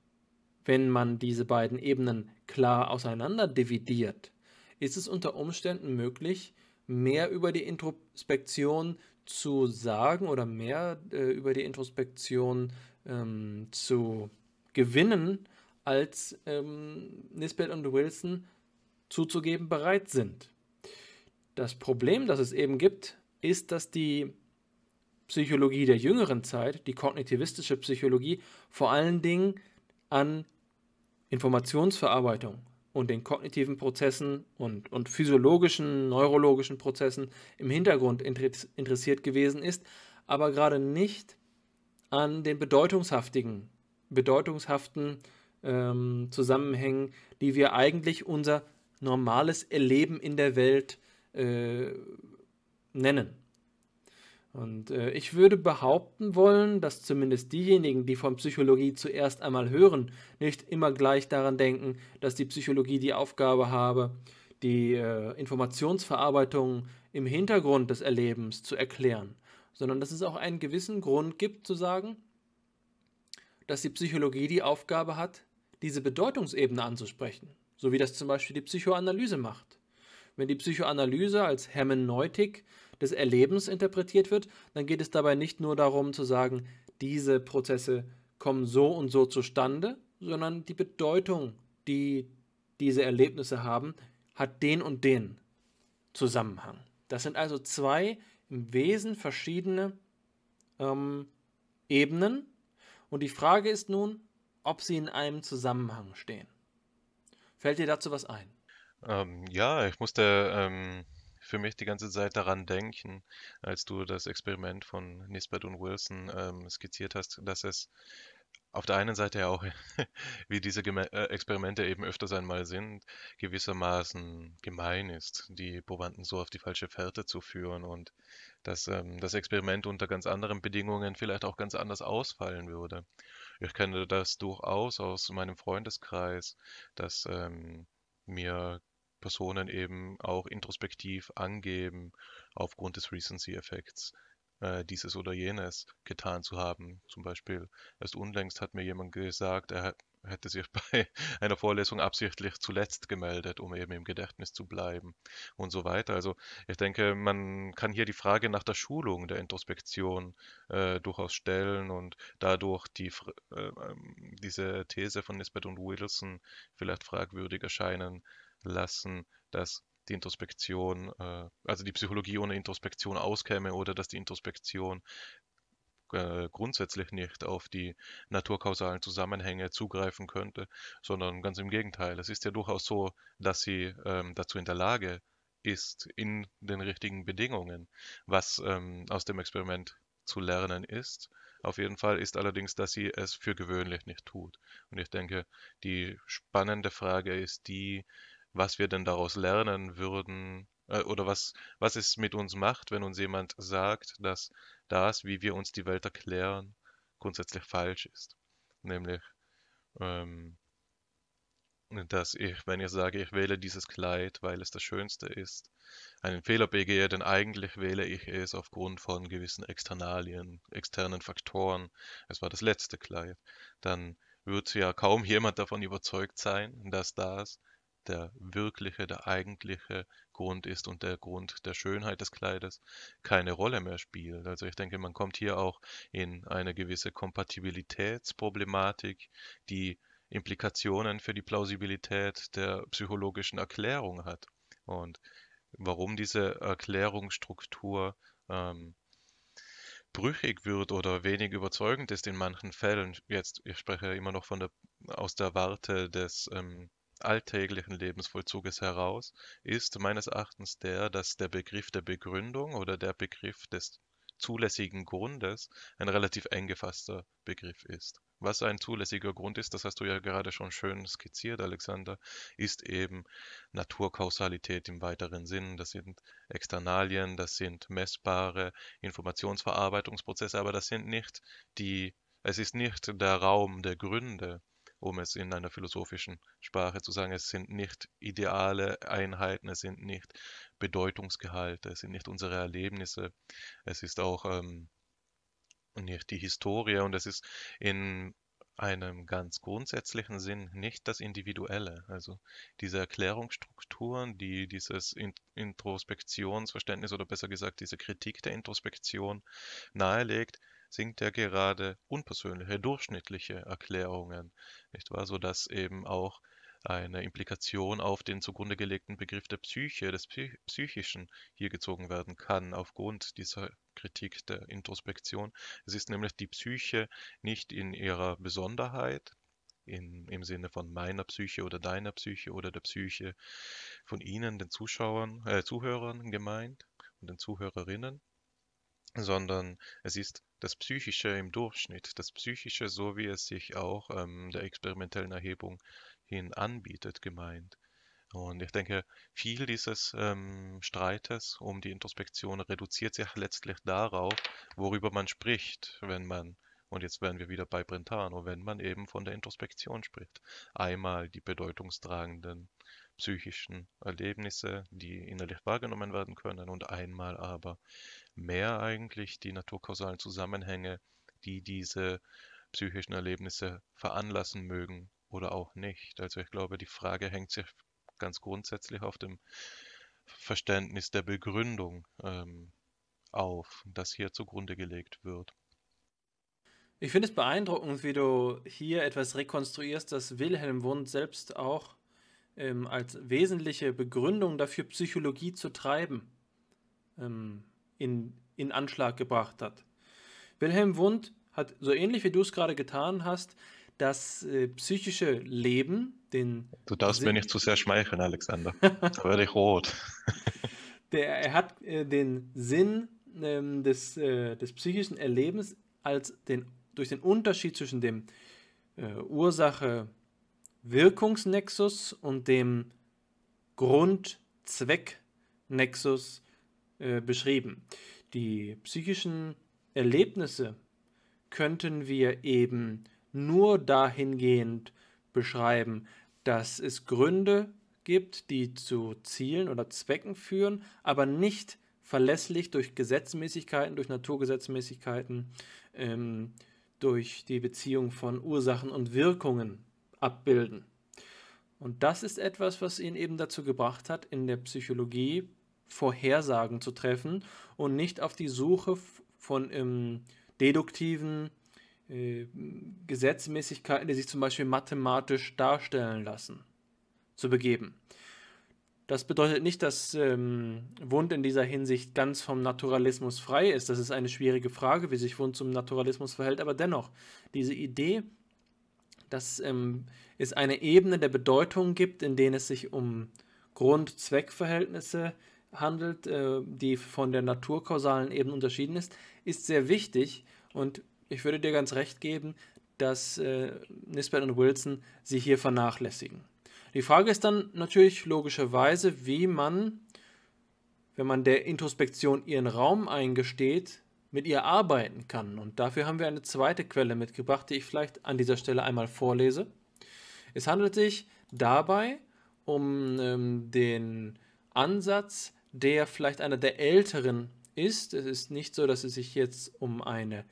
wenn man diese beiden Ebenen klar auseinander dividiert, ist es unter Umständen möglich, mehr über die Introspektion zu sagen oder mehr äh, über die Introspektion ähm, zu gewinnen, als ähm, Nisbet und Wilson zuzugeben bereit sind. Das Problem, das es eben gibt, ist, dass die Psychologie der jüngeren Zeit, die kognitivistische Psychologie, vor allen Dingen an Informationsverarbeitung und den kognitiven Prozessen und, und physiologischen, neurologischen Prozessen im Hintergrund interessiert gewesen ist, aber gerade nicht an den bedeutungshaftigen, bedeutungshaften ähm, Zusammenhängen, die wir eigentlich unser normales Erleben in der Welt äh, nennen. Und äh, ich würde behaupten wollen, dass zumindest diejenigen, die von Psychologie zuerst einmal hören, nicht immer gleich daran denken, dass die Psychologie die Aufgabe habe, die äh, Informationsverarbeitung im Hintergrund des Erlebens zu erklären, sondern dass es auch einen gewissen Grund gibt zu sagen, dass die Psychologie die Aufgabe hat, diese Bedeutungsebene anzusprechen, so wie das zum Beispiel die Psychoanalyse macht. Wenn die Psychoanalyse als Hermeneutik des Erlebens interpretiert wird, dann geht es dabei nicht nur darum zu sagen, diese Prozesse kommen so und so zustande, sondern die Bedeutung, die diese Erlebnisse haben, hat den und den Zusammenhang. Das sind also zwei im Wesen verschiedene ähm, Ebenen. Und die Frage ist nun, ob sie in einem Zusammenhang stehen. Fällt dir dazu was ein? Ähm, ja, ich musste ähm, für mich die ganze Zeit daran denken, als du das Experiment von Nisbet und Wilson ähm, skizziert hast, dass es auf der einen Seite ja auch, (laughs) wie diese Geme äh, Experimente eben öfters einmal sind, gewissermaßen gemein ist, die Probanden so auf die falsche Fährte zu führen und dass ähm, das Experiment unter ganz anderen Bedingungen vielleicht auch ganz anders ausfallen würde. Ich kenne das durchaus aus meinem Freundeskreis, dass ähm, mir Personen eben auch introspektiv angeben, aufgrund des Recency-Effekts äh, dieses oder jenes getan zu haben. Zum Beispiel, erst unlängst hat mir jemand gesagt, er hätte sich (laughs) bei einer Vorlesung absichtlich zuletzt gemeldet, um eben im Gedächtnis zu bleiben und so weiter. Also ich denke, man kann hier die Frage nach der Schulung der Introspektion äh, durchaus stellen und dadurch die, äh, ähm, diese These von Nisbet und Wilson vielleicht fragwürdig erscheinen lassen, dass die Introspektion, äh, also die Psychologie ohne Introspektion auskäme oder dass die Introspektion äh, grundsätzlich nicht auf die naturkausalen Zusammenhänge zugreifen könnte, sondern ganz im Gegenteil. Es ist ja durchaus so, dass sie ähm, dazu in der Lage ist, in den richtigen Bedingungen, was ähm, aus dem Experiment zu lernen ist. Auf jeden Fall ist allerdings, dass sie es für gewöhnlich nicht tut. Und ich denke, die spannende Frage ist die, was wir denn daraus lernen würden äh, oder was, was es mit uns macht, wenn uns jemand sagt, dass das, wie wir uns die Welt erklären, grundsätzlich falsch ist. Nämlich, ähm, dass ich, wenn ich sage, ich wähle dieses Kleid, weil es das Schönste ist, einen Fehler begehe, denn eigentlich wähle ich es aufgrund von gewissen Externalien, externen Faktoren. Es war das letzte Kleid. Dann wird ja kaum jemand davon überzeugt sein, dass das der wirkliche, der eigentliche Grund ist und der Grund der Schönheit des Kleides keine Rolle mehr spielt. Also ich denke, man kommt hier auch in eine gewisse Kompatibilitätsproblematik, die Implikationen für die Plausibilität der psychologischen Erklärung hat und warum diese Erklärungsstruktur ähm, brüchig wird oder wenig überzeugend ist in manchen Fällen. Jetzt, ich spreche immer noch von der, aus der Warte des ähm, alltäglichen Lebensvollzuges heraus, ist meines Erachtens der, dass der Begriff der Begründung oder der Begriff des zulässigen Grundes ein relativ eng gefasster Begriff ist. Was ein zulässiger Grund ist, das hast du ja gerade schon schön skizziert, Alexander, ist eben Naturkausalität im weiteren Sinn. Das sind Externalien, das sind messbare Informationsverarbeitungsprozesse, aber das sind nicht die, es ist nicht der Raum der Gründe, um es in einer philosophischen Sprache zu sagen. Es sind nicht ideale Einheiten, es sind nicht Bedeutungsgehalte, es sind nicht unsere Erlebnisse, es ist auch ähm, nicht die Historie und es ist in einem ganz grundsätzlichen Sinn nicht das Individuelle. Also diese Erklärungsstrukturen, die dieses Introspektionsverständnis oder besser gesagt diese Kritik der Introspektion nahelegt, singt ja gerade unpersönliche, durchschnittliche Erklärungen, nicht wahr? Sodass eben auch eine Implikation auf den zugrunde gelegten Begriff der Psyche, des Psy Psychischen hier gezogen werden kann, aufgrund dieser Kritik der Introspektion. Es ist nämlich die Psyche nicht in ihrer Besonderheit, in, im Sinne von meiner Psyche oder deiner Psyche oder der Psyche von Ihnen, den Zuschauern, äh, Zuhörern gemeint und den Zuhörerinnen, sondern es ist das Psychische im Durchschnitt, das Psychische, so wie es sich auch ähm, der experimentellen Erhebung hin anbietet, gemeint. Und ich denke, viel dieses ähm, Streites um die Introspektion reduziert sich letztlich darauf, worüber man spricht, wenn man, und jetzt wären wir wieder bei Brentano, wenn man eben von der Introspektion spricht. Einmal die bedeutungstragenden psychischen Erlebnisse, die innerlich wahrgenommen werden können und einmal aber mehr eigentlich die naturkausalen Zusammenhänge, die diese psychischen Erlebnisse veranlassen mögen oder auch nicht. Also ich glaube, die Frage hängt sich ganz grundsätzlich auf dem Verständnis der Begründung ähm, auf, das hier zugrunde gelegt wird. Ich finde es beeindruckend, wie du hier etwas rekonstruierst, das Wilhelm Wundt selbst auch ähm, als wesentliche Begründung dafür, Psychologie zu treiben, ähm, in, in Anschlag gebracht hat. Wilhelm Wundt hat, so ähnlich wie du es gerade getan hast, das äh, psychische Leben, den. Du darfst Sinn, mir nicht zu sehr schmeicheln, Alexander. da werde ich rot. (laughs) der, er hat äh, den Sinn ähm, des, äh, des psychischen Erlebens als den, durch den Unterschied zwischen dem äh, Ursache Wirkungsnexus und dem Grundzwecknexus äh, beschrieben. Die psychischen Erlebnisse könnten wir eben nur dahingehend beschreiben, dass es Gründe gibt, die zu Zielen oder Zwecken führen, aber nicht verlässlich durch Gesetzmäßigkeiten, durch Naturgesetzmäßigkeiten, ähm, durch die Beziehung von Ursachen und Wirkungen abbilden. Und das ist etwas, was ihn eben dazu gebracht hat, in der Psychologie Vorhersagen zu treffen und nicht auf die Suche von ähm, deduktiven äh, Gesetzmäßigkeiten, die sich zum Beispiel mathematisch darstellen lassen, zu begeben. Das bedeutet nicht, dass ähm, Wundt in dieser Hinsicht ganz vom Naturalismus frei ist. Das ist eine schwierige Frage, wie sich Wund zum Naturalismus verhält. Aber dennoch, diese Idee dass ähm, es eine Ebene der Bedeutung gibt, in denen es sich um Grund-Zweck-Verhältnisse handelt, äh, die von der naturkausalen Ebene unterschieden ist, ist sehr wichtig und ich würde dir ganz recht geben, dass äh, Nisbet und Wilson sie hier vernachlässigen. Die Frage ist dann natürlich logischerweise, wie man, wenn man der Introspektion ihren Raum eingesteht, mit ihr arbeiten kann. Und dafür haben wir eine zweite Quelle mitgebracht, die ich vielleicht an dieser Stelle einmal vorlese. Es handelt sich dabei um ähm, den Ansatz, der vielleicht einer der älteren ist. Es ist nicht so, dass es sich jetzt um eine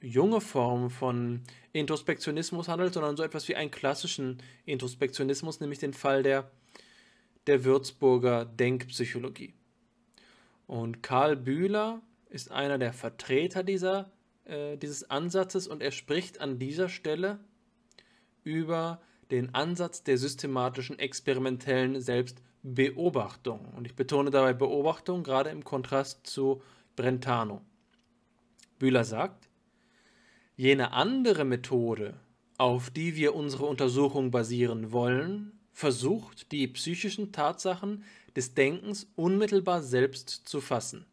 junge Form von Introspektionismus handelt, sondern so etwas wie einen klassischen Introspektionismus, nämlich den Fall der, der Würzburger Denkpsychologie. Und Karl Bühler ist einer der Vertreter dieser, äh, dieses Ansatzes und er spricht an dieser Stelle über den Ansatz der systematischen experimentellen Selbstbeobachtung. Und ich betone dabei Beobachtung gerade im Kontrast zu Brentano. Bühler sagt, jene andere Methode, auf die wir unsere Untersuchung basieren wollen, versucht, die psychischen Tatsachen des Denkens unmittelbar selbst zu fassen.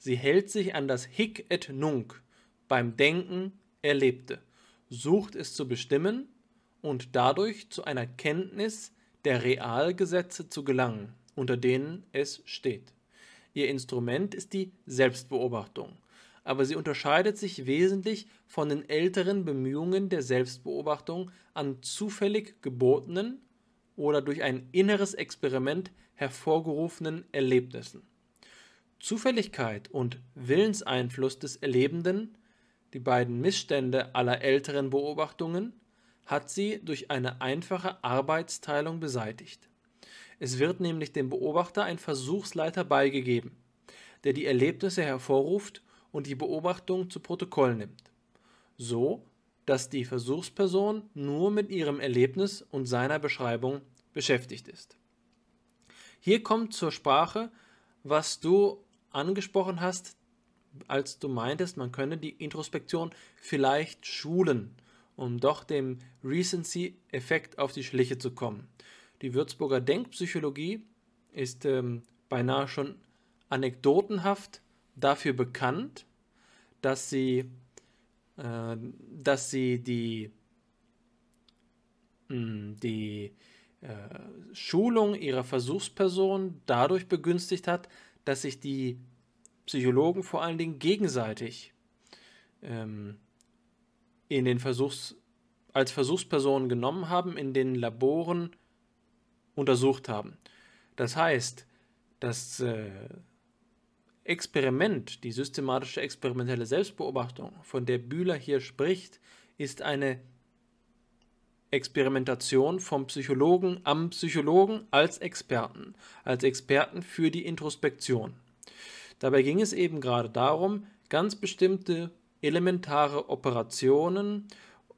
Sie hält sich an das Hic et Nunc, beim Denken Erlebte, sucht es zu bestimmen und dadurch zu einer Kenntnis der Realgesetze zu gelangen, unter denen es steht. Ihr Instrument ist die Selbstbeobachtung, aber sie unterscheidet sich wesentlich von den älteren Bemühungen der Selbstbeobachtung an zufällig gebotenen oder durch ein inneres Experiment hervorgerufenen Erlebnissen. Zufälligkeit und Willenseinfluss des Erlebenden, die beiden Missstände aller älteren Beobachtungen, hat sie durch eine einfache Arbeitsteilung beseitigt. Es wird nämlich dem Beobachter ein Versuchsleiter beigegeben, der die Erlebnisse hervorruft und die Beobachtung zu Protokoll nimmt. So, dass die Versuchsperson nur mit ihrem Erlebnis und seiner Beschreibung beschäftigt ist. Hier kommt zur Sprache, was du angesprochen hast, als du meintest, man könne die Introspektion vielleicht schulen, um doch dem Recency-Effekt auf die Schliche zu kommen. Die Würzburger Denkpsychologie ist ähm, beinahe schon anekdotenhaft dafür bekannt, dass sie, äh, dass sie die, mh, hm, die äh, Schulung ihrer Versuchsperson dadurch begünstigt hat, dass sich die Psychologen vor allen Dingen gegenseitig ähm, in den Versuchs, als Versuchspersonen genommen haben, in den Laboren untersucht haben. Das heißt, das äh, Experiment, die systematische experimentelle Selbstbeobachtung, von der Bühler hier spricht, ist eine Experimentation vom Psychologen am Psychologen als Experten, als Experten für die Introspektion. Dabei ging es eben gerade darum, ganz bestimmte elementare Operationen,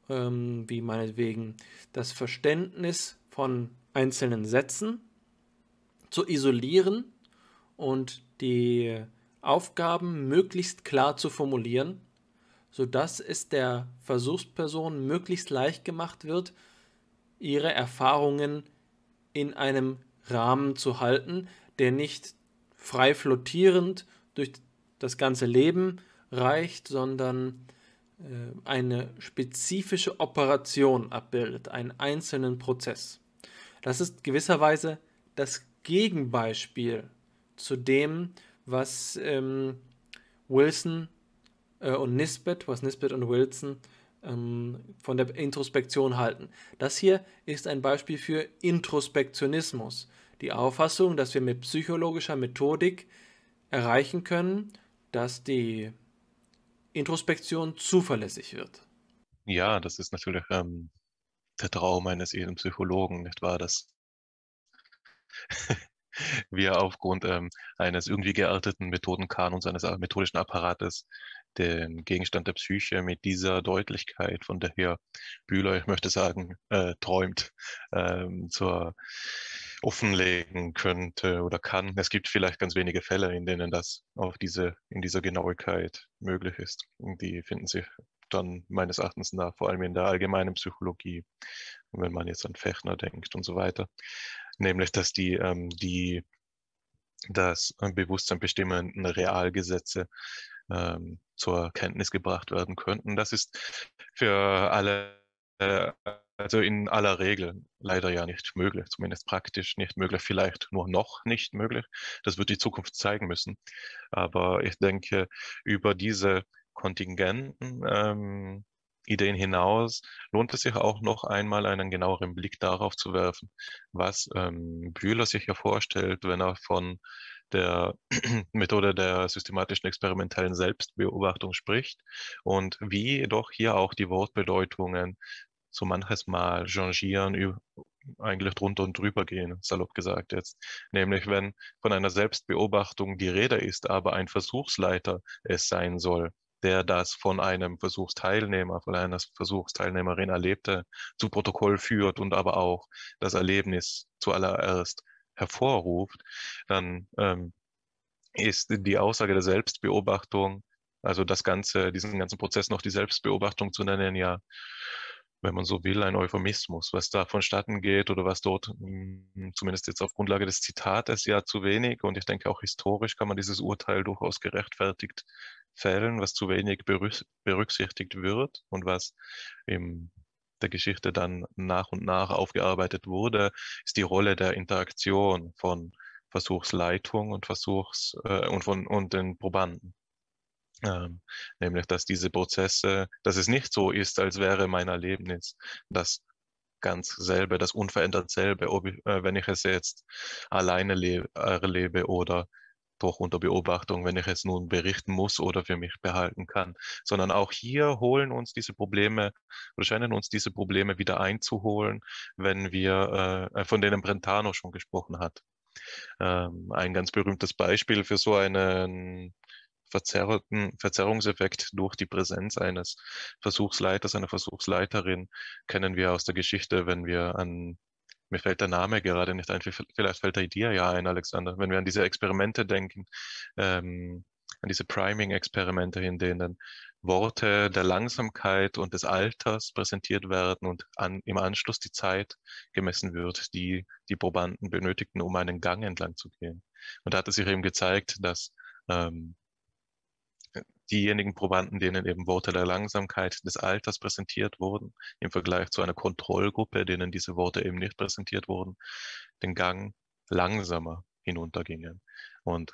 ähm, wie meinetwegen das Verständnis von einzelnen Sätzen, zu isolieren und die Aufgaben möglichst klar zu formulieren, sodass es der Versuchsperson möglichst leicht gemacht wird, ihre Erfahrungen in einem Rahmen zu halten, der nicht frei flottierend durch das ganze Leben reicht, sondern äh, eine spezifische Operation abbildet, einen einzelnen Prozess. Das ist gewisserweise das Gegenbeispiel zu dem, was ähm, Wilson äh, und Nisbet, was Nisbet und Wilson ähm, von der Introspektion halten. Das hier ist ein Beispiel für Introspektionismus. Die Auffassung, dass wir mit psychologischer Methodik erreichen können, dass die Introspektion zuverlässig wird. Ja, das ist natürlich ähm, der Traum eines jeden Psychologen, nicht wahr? Dass (laughs) wir aufgrund ähm, eines irgendwie gearteten Methodenkanons, eines methodischen Apparates den Gegenstand der Psyche mit dieser Deutlichkeit. Von daher, Bühler, ich möchte sagen, äh, träumt äh, zur offenlegen könnte oder kann. Es gibt vielleicht ganz wenige Fälle, in denen das auf diese, in dieser Genauigkeit möglich ist. Die finden sich dann meines Erachtens nach vor allem in der allgemeinen Psychologie, wenn man jetzt an Fechner denkt und so weiter. Nämlich, dass die, ähm, die das Bewusstsein bestimmenden Realgesetze ähm, zur Kenntnis gebracht werden könnten. Das ist für alle, äh, also in aller Regel leider ja nicht möglich, zumindest praktisch nicht möglich, vielleicht nur noch nicht möglich. Das wird die Zukunft zeigen müssen. Aber ich denke, über diese kontingenten ähm, Ideen hinaus lohnt es sich auch noch einmal einen genaueren Blick darauf zu werfen, was ähm, Bühler sich ja vorstellt, wenn er von der (clears throat) Methode der systematischen experimentellen Selbstbeobachtung spricht und wie doch hier auch die Wortbedeutungen so manches Mal changieren, eigentlich drunter und drüber gehen, salopp gesagt jetzt. Nämlich, wenn von einer Selbstbeobachtung die Rede ist, aber ein Versuchsleiter es sein soll, der das von einem Versuchsteilnehmer, von einer Versuchsteilnehmerin erlebte, zu Protokoll führt und aber auch das Erlebnis zuallererst hervorruft, dann ähm, ist die Aussage der Selbstbeobachtung, also das ganze, diesen ganzen Prozess noch die Selbstbeobachtung zu nennen, ja, wenn man so will, ein Euphemismus, was da vonstatten geht oder was dort hm, zumindest jetzt auf Grundlage des Zitates ja zu wenig und ich denke auch historisch kann man dieses Urteil durchaus gerechtfertigt fällen, was zu wenig berücksichtigt wird und was im der Geschichte dann nach und nach aufgearbeitet wurde, ist die Rolle der Interaktion von Versuchsleitung und Versuchs äh, und von und den Probanden. Ähm, nämlich, dass diese Prozesse, dass es nicht so ist, als wäre mein Erlebnis das ganz selbe, das unverändert selbe, ob ich, äh, wenn ich es jetzt alleine lebe, erlebe oder doch unter Beobachtung, wenn ich es nun berichten muss oder für mich behalten kann, sondern auch hier holen uns diese Probleme oder scheinen uns diese Probleme wieder einzuholen, wenn wir, äh, äh, von denen Brentano schon gesprochen hat. Ähm, ein ganz berühmtes Beispiel für so einen verzerrten Verzerrungseffekt durch die Präsenz eines Versuchsleiters, einer Versuchsleiterin kennen wir aus der Geschichte, wenn wir an mir fällt der Name gerade nicht ein. Vielleicht fällt er dir ja ein, Alexander, wenn wir an diese Experimente denken, ähm, an diese Priming-Experimente, in denen Worte der Langsamkeit und des Alters präsentiert werden und an, im Anschluss die Zeit gemessen wird, die die Probanden benötigten, um einen Gang entlang zu gehen. Und da hat es sich eben gezeigt, dass ähm, diejenigen Probanden, denen eben Worte der Langsamkeit des Alters präsentiert wurden, im Vergleich zu einer Kontrollgruppe, denen diese Worte eben nicht präsentiert wurden, den Gang langsamer hinuntergingen. Und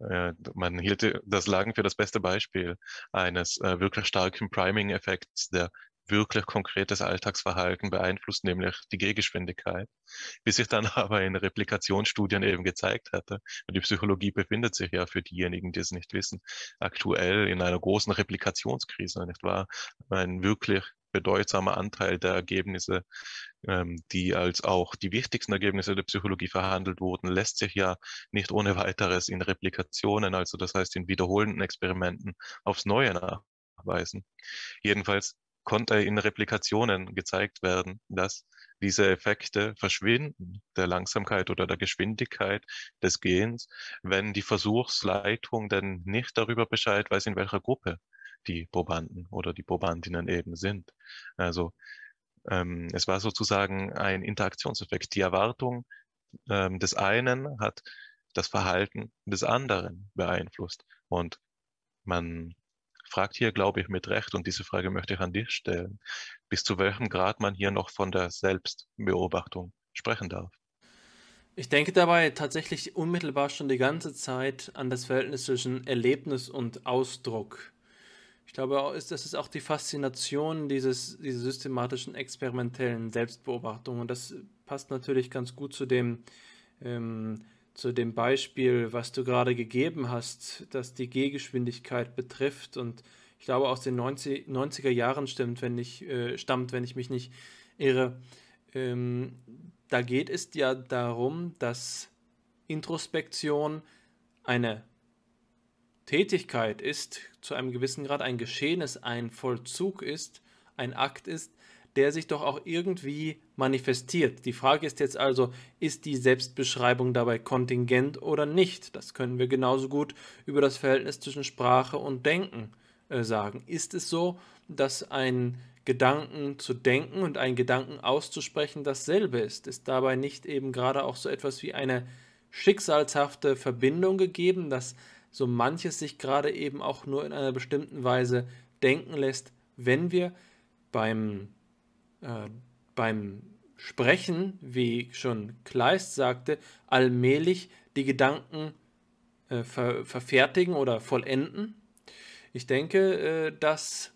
äh, man hielt das Lagen für das beste Beispiel eines äh, wirklich starken Priming-Effekts der wirklich konkretes Alltagsverhalten beeinflusst, nämlich die Gehgeschwindigkeit, (laughs) wie sich dann (laughs) aber in Replikationsstudien eben gezeigt hatte. Und die Psychologie befindet sich ja für diejenigen, die es nicht wissen, aktuell in einer großen Replikationskrise, nicht wahr? Ein wirklich bedeutsamer Anteil der Ergebnisse, ähm, die als auch die wichtigsten Ergebnisse der Psychologie verhandelt wurden, lässt sich ja nicht ohne weiteres in Replikationen, also das heißt in wiederholenden Experimenten, aufs Neue nachweisen. Jedenfalls konnte in Replikationen gezeigt werden, dass diese Effekte verschwinden, der Langsamkeit oder der Geschwindigkeit des Gens, wenn die Versuchsleitung denn nicht darüber Bescheid weiß, in welcher Gruppe die Probanden oder die Probandinnen eben sind. Also ähm, es war sozusagen ein Interaktionseffekt. Die Erwartung ähm, des einen hat das Verhalten des anderen beeinflusst und man fragt hier, glaube ich, mit Recht, und diese Frage möchte ich an dich stellen, bis zu welchem Grad man hier noch von der Selbstbeobachtung sprechen darf. Ich denke dabei tatsächlich unmittelbar schon die ganze Zeit an das Verhältnis zwischen Erlebnis und Ausdruck. Ich glaube, das ist auch die Faszination dieses, dieser systematischen experimentellen Selbstbeobachtung. Und das passt natürlich ganz gut zu dem ähm, zu dem Beispiel, was du gerade gegeben hast, das die Gehgeschwindigkeit betrifft und ich glaube aus den 90, er Jahren stimmt, wenn ich, äh, stammt, wenn ich mich nicht irre. Ähm, da geht es ja darum, dass Introspektion eine Tätigkeit ist, zu einem gewissen Grad ein Geschehnis, ein Vollzug ist, ein Akt ist, der sich doch auch irgendwie manifestiert. Die Frage ist jetzt also, ist die Selbstbeschreibung dabei kontingent oder nicht? Das können wir genauso gut über das Verhältnis zwischen Sprache und Denken äh, sagen. Ist es so, dass ein Gedanken zu denken und einen Gedanken auszusprechen dasselbe ist? Ist dabei nicht eben gerade auch so etwas wie eine schicksalshafte Verbindung gegeben, dass so manches sich gerade eben auch nur in einer bestimmten Weise denken lässt, wenn wir beim äh, beim Sprechen, wie schon Kleist sagte, allmählich die Gedanken äh, ver verfertigen oder vollenden. Ich denke, äh, dass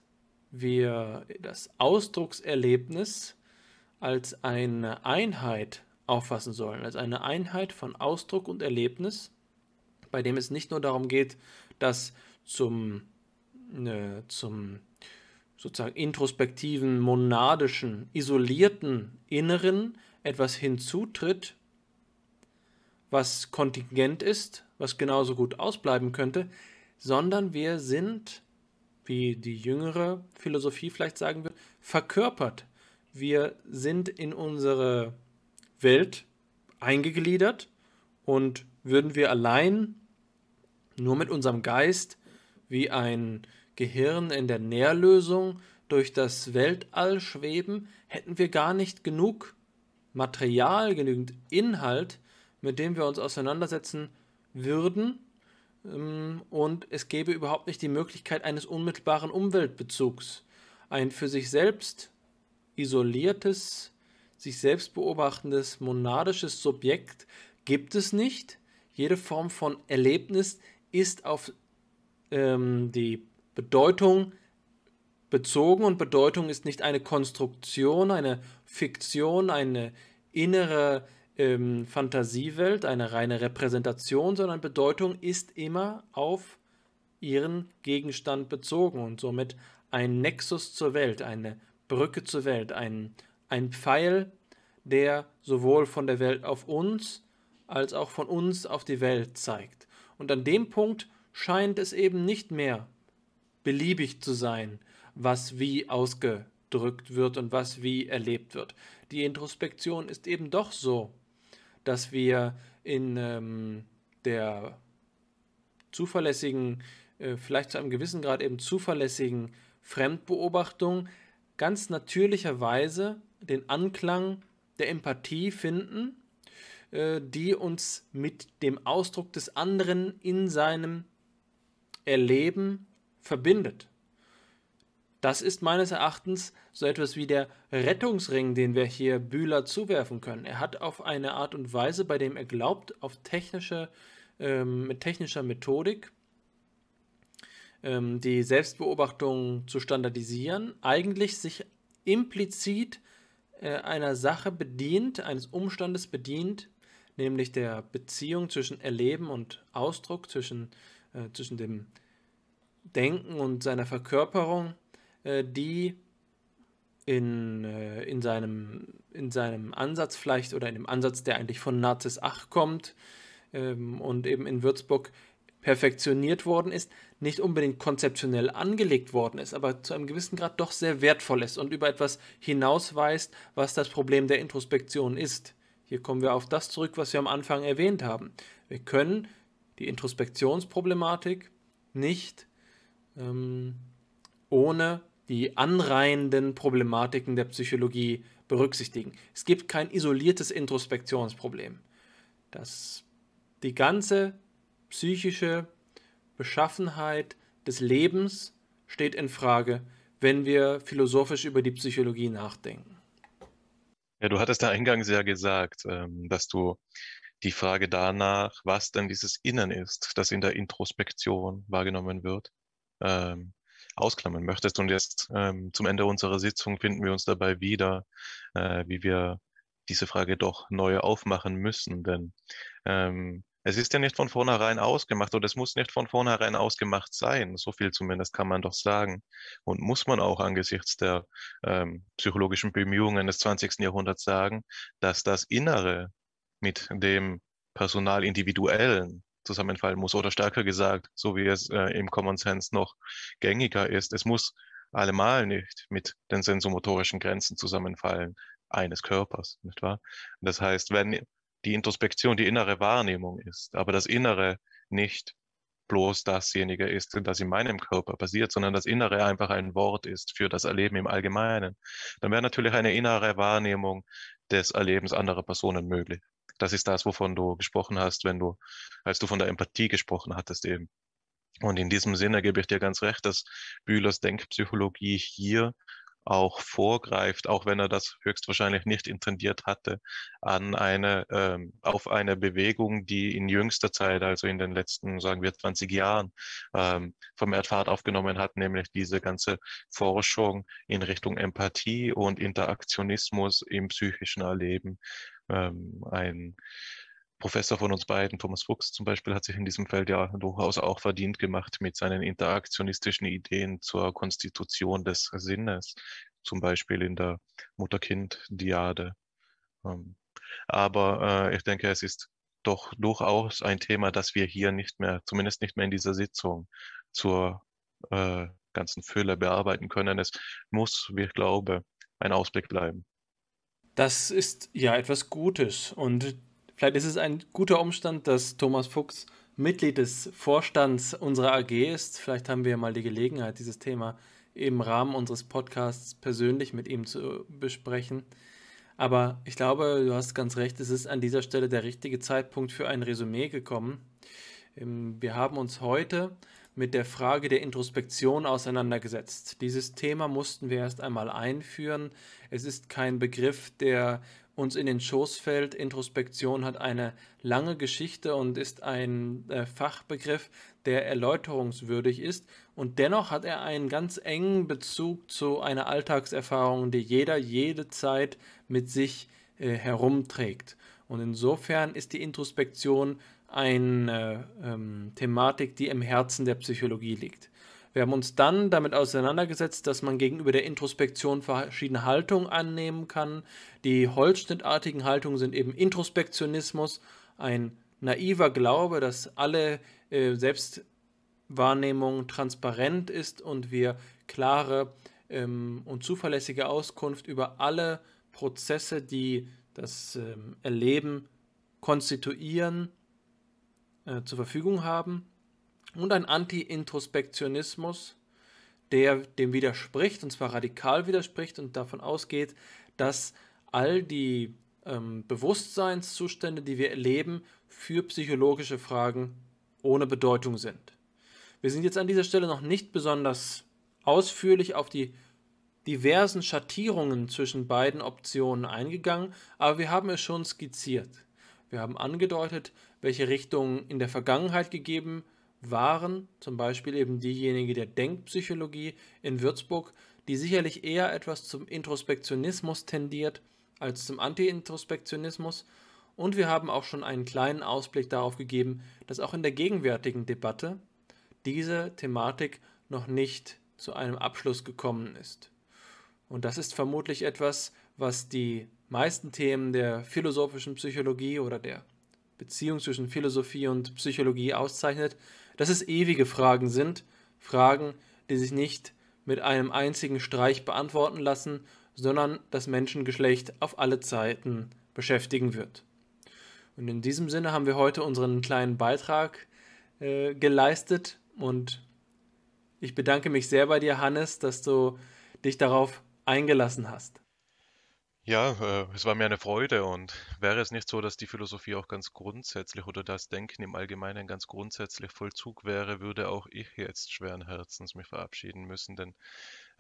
wir das Ausdruckserlebnis als eine Einheit auffassen sollen, als eine Einheit von Ausdruck und Erlebnis, bei dem es nicht nur darum geht, dass zum, ne, zum sozusagen introspektiven, monadischen, isolierten Inneren etwas hinzutritt, was kontingent ist, was genauso gut ausbleiben könnte, sondern wir sind, wie die jüngere Philosophie vielleicht sagen würde, verkörpert. Wir sind in unsere Welt eingegliedert und würden wir allein nur mit unserem Geist wie ein Gehirn in der Nährlösung durch das Weltall schweben, hätten wir gar nicht genug Material, genügend Inhalt, mit dem wir uns auseinandersetzen würden. Ähm, und es gäbe überhaupt nicht die Möglichkeit eines unmittelbaren Umweltbezugs. Ein für sich selbst isoliertes, sich selbst beobachtendes, monadisches Subjekt gibt es nicht. Jede Form von Erlebnis ist auf ähm, die Bedeutung bezogen und Bedeutung ist nicht eine Konstruktion, eine Fiktion, eine innere ähm, Fantasiewelt, eine reine Repräsentation, sondern Bedeutung ist immer auf ihren Gegenstand bezogen und somit ein Nexus zur Welt, eine Brücke zur Welt, ein, ein Pfeil, der sowohl von der Welt auf uns als auch von uns auf die Welt zeigt. Und an dem Punkt scheint es eben nicht mehr beliebig zu sein, was wie ausgedrückt wird und was wie erlebt wird. Die Introspektion ist eben doch so, dass wir in ähm, der zuverlässigen, äh, vielleicht zu einem gewissen Grad eben zuverlässigen Fremdbeobachtung ganz natürlicherweise den Anklang der Empathie finden, äh, die uns mit dem Ausdruck des anderen in seinem Erleben verbindet. Das ist meines Erachtens so etwas wie der Rettungsring, den wir hier Bühler zuwerfen können. Er hat auf eine Art und Weise, bei dem er glaubt, auf technische, ähm, mit technischer Methodik ähm, die Selbstbeobachtung zu standardisieren, eigentlich sich implizit äh, einer Sache bedient, eines Umstandes bedient, nämlich der Beziehung zwischen Erleben und Ausdruck, zwischen, äh, zwischen dem Denken und seiner Verkörperung, äh, die in, äh, in, seinem, in seinem Ansatz vielleicht oder in dem Ansatz, der eigentlich von Nazis 8 kommt ähm, und eben in Würzburg perfektioniert worden ist, nicht unbedingt konzeptionell angelegt worden ist, aber zu einem gewissen Grad doch sehr wertvoll ist und über etwas hinausweist, was das Problem der Introspektion ist. Hier kommen wir auf das zurück, was wir am Anfang erwähnt haben. Wir können die Introspektionsproblematik nicht ähm, ohne die anreihenden Problematiken der Psychologie berücksichtigen. Es gibt kein isoliertes Introspektionsproblem. Das, die ganze psychische Beschaffenheit des Lebens steht in Frage, wenn wir philosophisch über die Psychologie nachdenken. Ja, du hattest da eingangs ja gesagt, ähm, dass du die Frage danach, was denn dieses Innen ist, das in der Introspektion wahrgenommen wird, ähm, ausklammern möchtest. Und jetzt ähm, zum Ende unserer Sitzung finden wir uns dabei wieder, äh, wie wir diese Frage doch neu aufmachen müssen. Denn ähm, es ist ja nicht von vornherein ausgemacht oder es muss nicht von vornherein ausgemacht sein. So viel zumindest kann man doch sagen und muss man auch angesichts der ähm, psychologischen Bemühungen des 20. Jahrhunderts sagen, dass das Innere mit dem Personal individuellen zusammenfallen muss. Oder stärker gesagt, so wie es äh, im Common Sense noch gängiger ist, es muss allemal nicht mit den sensomotorischen Grenzen zusammenfallen eines Körpers, nicht wahr? Das heißt, wenn die Introspektion die innere Wahrnehmung ist, aber das Innere nicht bloß dasjenige ist, das in meinem Körper passiert, sondern das Innere einfach ein Wort ist für das Erleben im Allgemeinen, dann wäre natürlich eine innere Wahrnehmung des Erlebens anderer Personen möglich das ist das, wovon du gesprochen hast, wenn du, als du von der Empathie gesprochen hattest eben. Und in diesem Sinne gebe ich dir ganz recht, dass Bühlers Denkpsychologie hier auch vorgreift, auch wenn er das höchstwahrscheinlich nicht intendiert hatte, an eine, ähm, auf eine Bewegung, die in jüngster Zeit, also in den letzten, sagen wir, 20 Jahren, ähm, vermehrt Fahrt aufgenommen hat, nämlich diese ganze Forschung in Richtung Empathie und Interaktionismus im psychischen Erleben. Ähm, ein Professor von uns beiden, Thomas Fuchs zum Beispiel, hat sich in diesem Feld ja durchaus auch verdient gemacht mit seinen interaktionistischen Ideen zur Konstitution des Sinnes, zum Beispiel in der Mutter-Kind-Diade. Ähm, aber äh, ich denke, es ist doch durchaus ein Thema, das wir hier nicht mehr, zumindest nicht mehr in dieser Sitzung zur äh, ganzen Fülle bearbeiten können. Es muss, wie ich glaube, ein Ausblick bleiben. Das ist ja etwas Gutes. Und vielleicht ist es ein guter Umstand, dass Thomas Fuchs Mitglied des Vorstands unserer AG ist. Vielleicht haben wir mal die Gelegenheit, dieses Thema im Rahmen unseres Podcasts persönlich mit ihm zu besprechen. Aber ich glaube, du hast ganz recht, es ist an dieser Stelle der richtige Zeitpunkt für ein Resümee gekommen. Ähm, wir haben uns heute mit der Frage der Introspektion auseinandergesetzt. Dieses Thema mussten wir erst einmal einführen. Es ist kein Begriff, der uns in den Schoß fällt. Introspektion hat eine lange Geschichte und ist ein äh, Fachbegriff, der erläuterungswürdig ist. Und dennoch hat er einen ganz engen Bezug zu einer Alltagserfahrung, die jeder jede Zeit mit sich äh, herumträgt. Und insofern ist die Introspektion eine ähm, Thematik, die im Herzen der Psychologie liegt. Wir haben uns dann damit auseinandergesetzt, dass man gegenüber der Introspektion verschiedene Haltungen annehmen kann. Die holzschnittartigen Haltungen sind eben Introspektionismus, ein naiver Glaube, dass alle äh, Selbstwahrnehmung transparent ist und wir klare ähm, und zuverlässige Auskunft über alle Prozesse, die das ähm, Erleben konstituieren, äh, zur Verfügung haben und ein Anti-Introspektionismus, der dem widerspricht, und zwar radikal widerspricht und davon ausgeht, dass all die ähm, Bewusstseinszustände, die wir erleben, für psychologische Fragen ohne Bedeutung sind. Wir sind jetzt an dieser Stelle noch nicht besonders ausführlich auf die diversen Schattierungen zwischen beiden Optionen eingegangen, aber wir haben es schon skizziert. Wir haben angedeutet, welche Richtungen in der Vergangenheit gegeben waren, zum Beispiel eben diejenige der Denkpsychologie in Würzburg, die sicherlich eher etwas zum Introspektionismus tendiert als zum Anti-Introspektionismus. Und wir haben auch schon einen kleinen Ausblick darauf gegeben, dass auch in der gegenwärtigen Debatte diese Thematik noch nicht zu einem Abschluss gekommen ist. Und das ist vermutlich etwas, was die meisten Themen der philosophischen Psychologie oder der Beziehung zwischen Philosophie und Psychologie auszeichnet, dass es ewige Fragen sind, Fragen, die sich nicht mit einem einzigen Streich beantworten lassen, sondern das Menschengeschlecht auf alle Zeiten beschäftigen wird. Und in diesem Sinne haben wir heute unseren kleinen Beitrag äh, geleistet und ich bedanke mich sehr bei dir, Hannes, dass du dich darauf eingelassen hast. Ja, äh, es war mir eine Freude und wäre es nicht so, dass die Philosophie auch ganz grundsätzlich oder das Denken im Allgemeinen ganz grundsätzlich Vollzug wäre, würde auch ich jetzt schweren Herzens mich verabschieden müssen, denn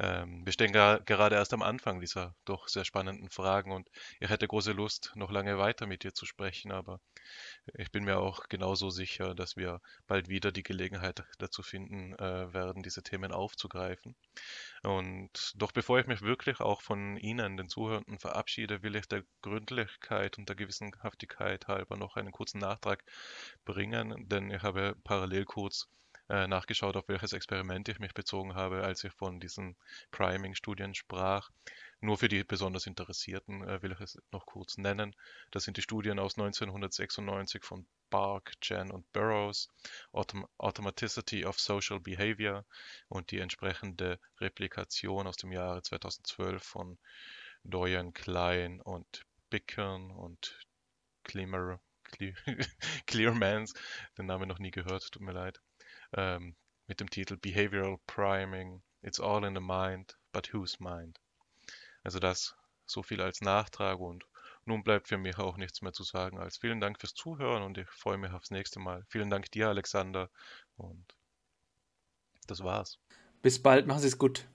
ähm, wir stehen gerade erst am Anfang dieser doch sehr spannenden Fragen und ich hätte große Lust, noch lange weiter mit dir zu sprechen, aber ich bin mir auch genauso sicher, dass wir bald wieder die Gelegenheit dazu finden äh, werden, diese Themen aufzugreifen. Und doch bevor ich mich wirklich auch von Ihnen, den Zuhörenden, verabschiede, will ich der Gründlichkeit und der Gewissenhaftigkeit halber noch einen kurzen Nachtrag bringen, denn ich habe parallel kurz äh, nachgeschaut, auf welches Experiment ich mich bezogen habe, als ich von diesen Priming-Studien sprach. Nur für die besonders Interessierten äh, will ich es noch kurz nennen. Das sind die Studien aus 1996 von Bark, Chen und Burroughs, Autom Automaticity of Social Behavior und die entsprechende Replikation aus dem Jahre 2012 von Doyen, Klein und Bickern und Klimmer (laughs) Clearmans, den Namen noch nie gehört, tut mir leid ähm, mit dem Titel Behavioral Priming, It's All in the Mind, but Whose Mind? Also das so viel als Nachtrag und nun bleibt für mich auch nichts mehr zu sagen als vielen Dank fürs Zuhören und ich freue mich aufs nächste Mal. Vielen Dank dir, Alexander, und das war's. Bis bald, machen Sie es gut.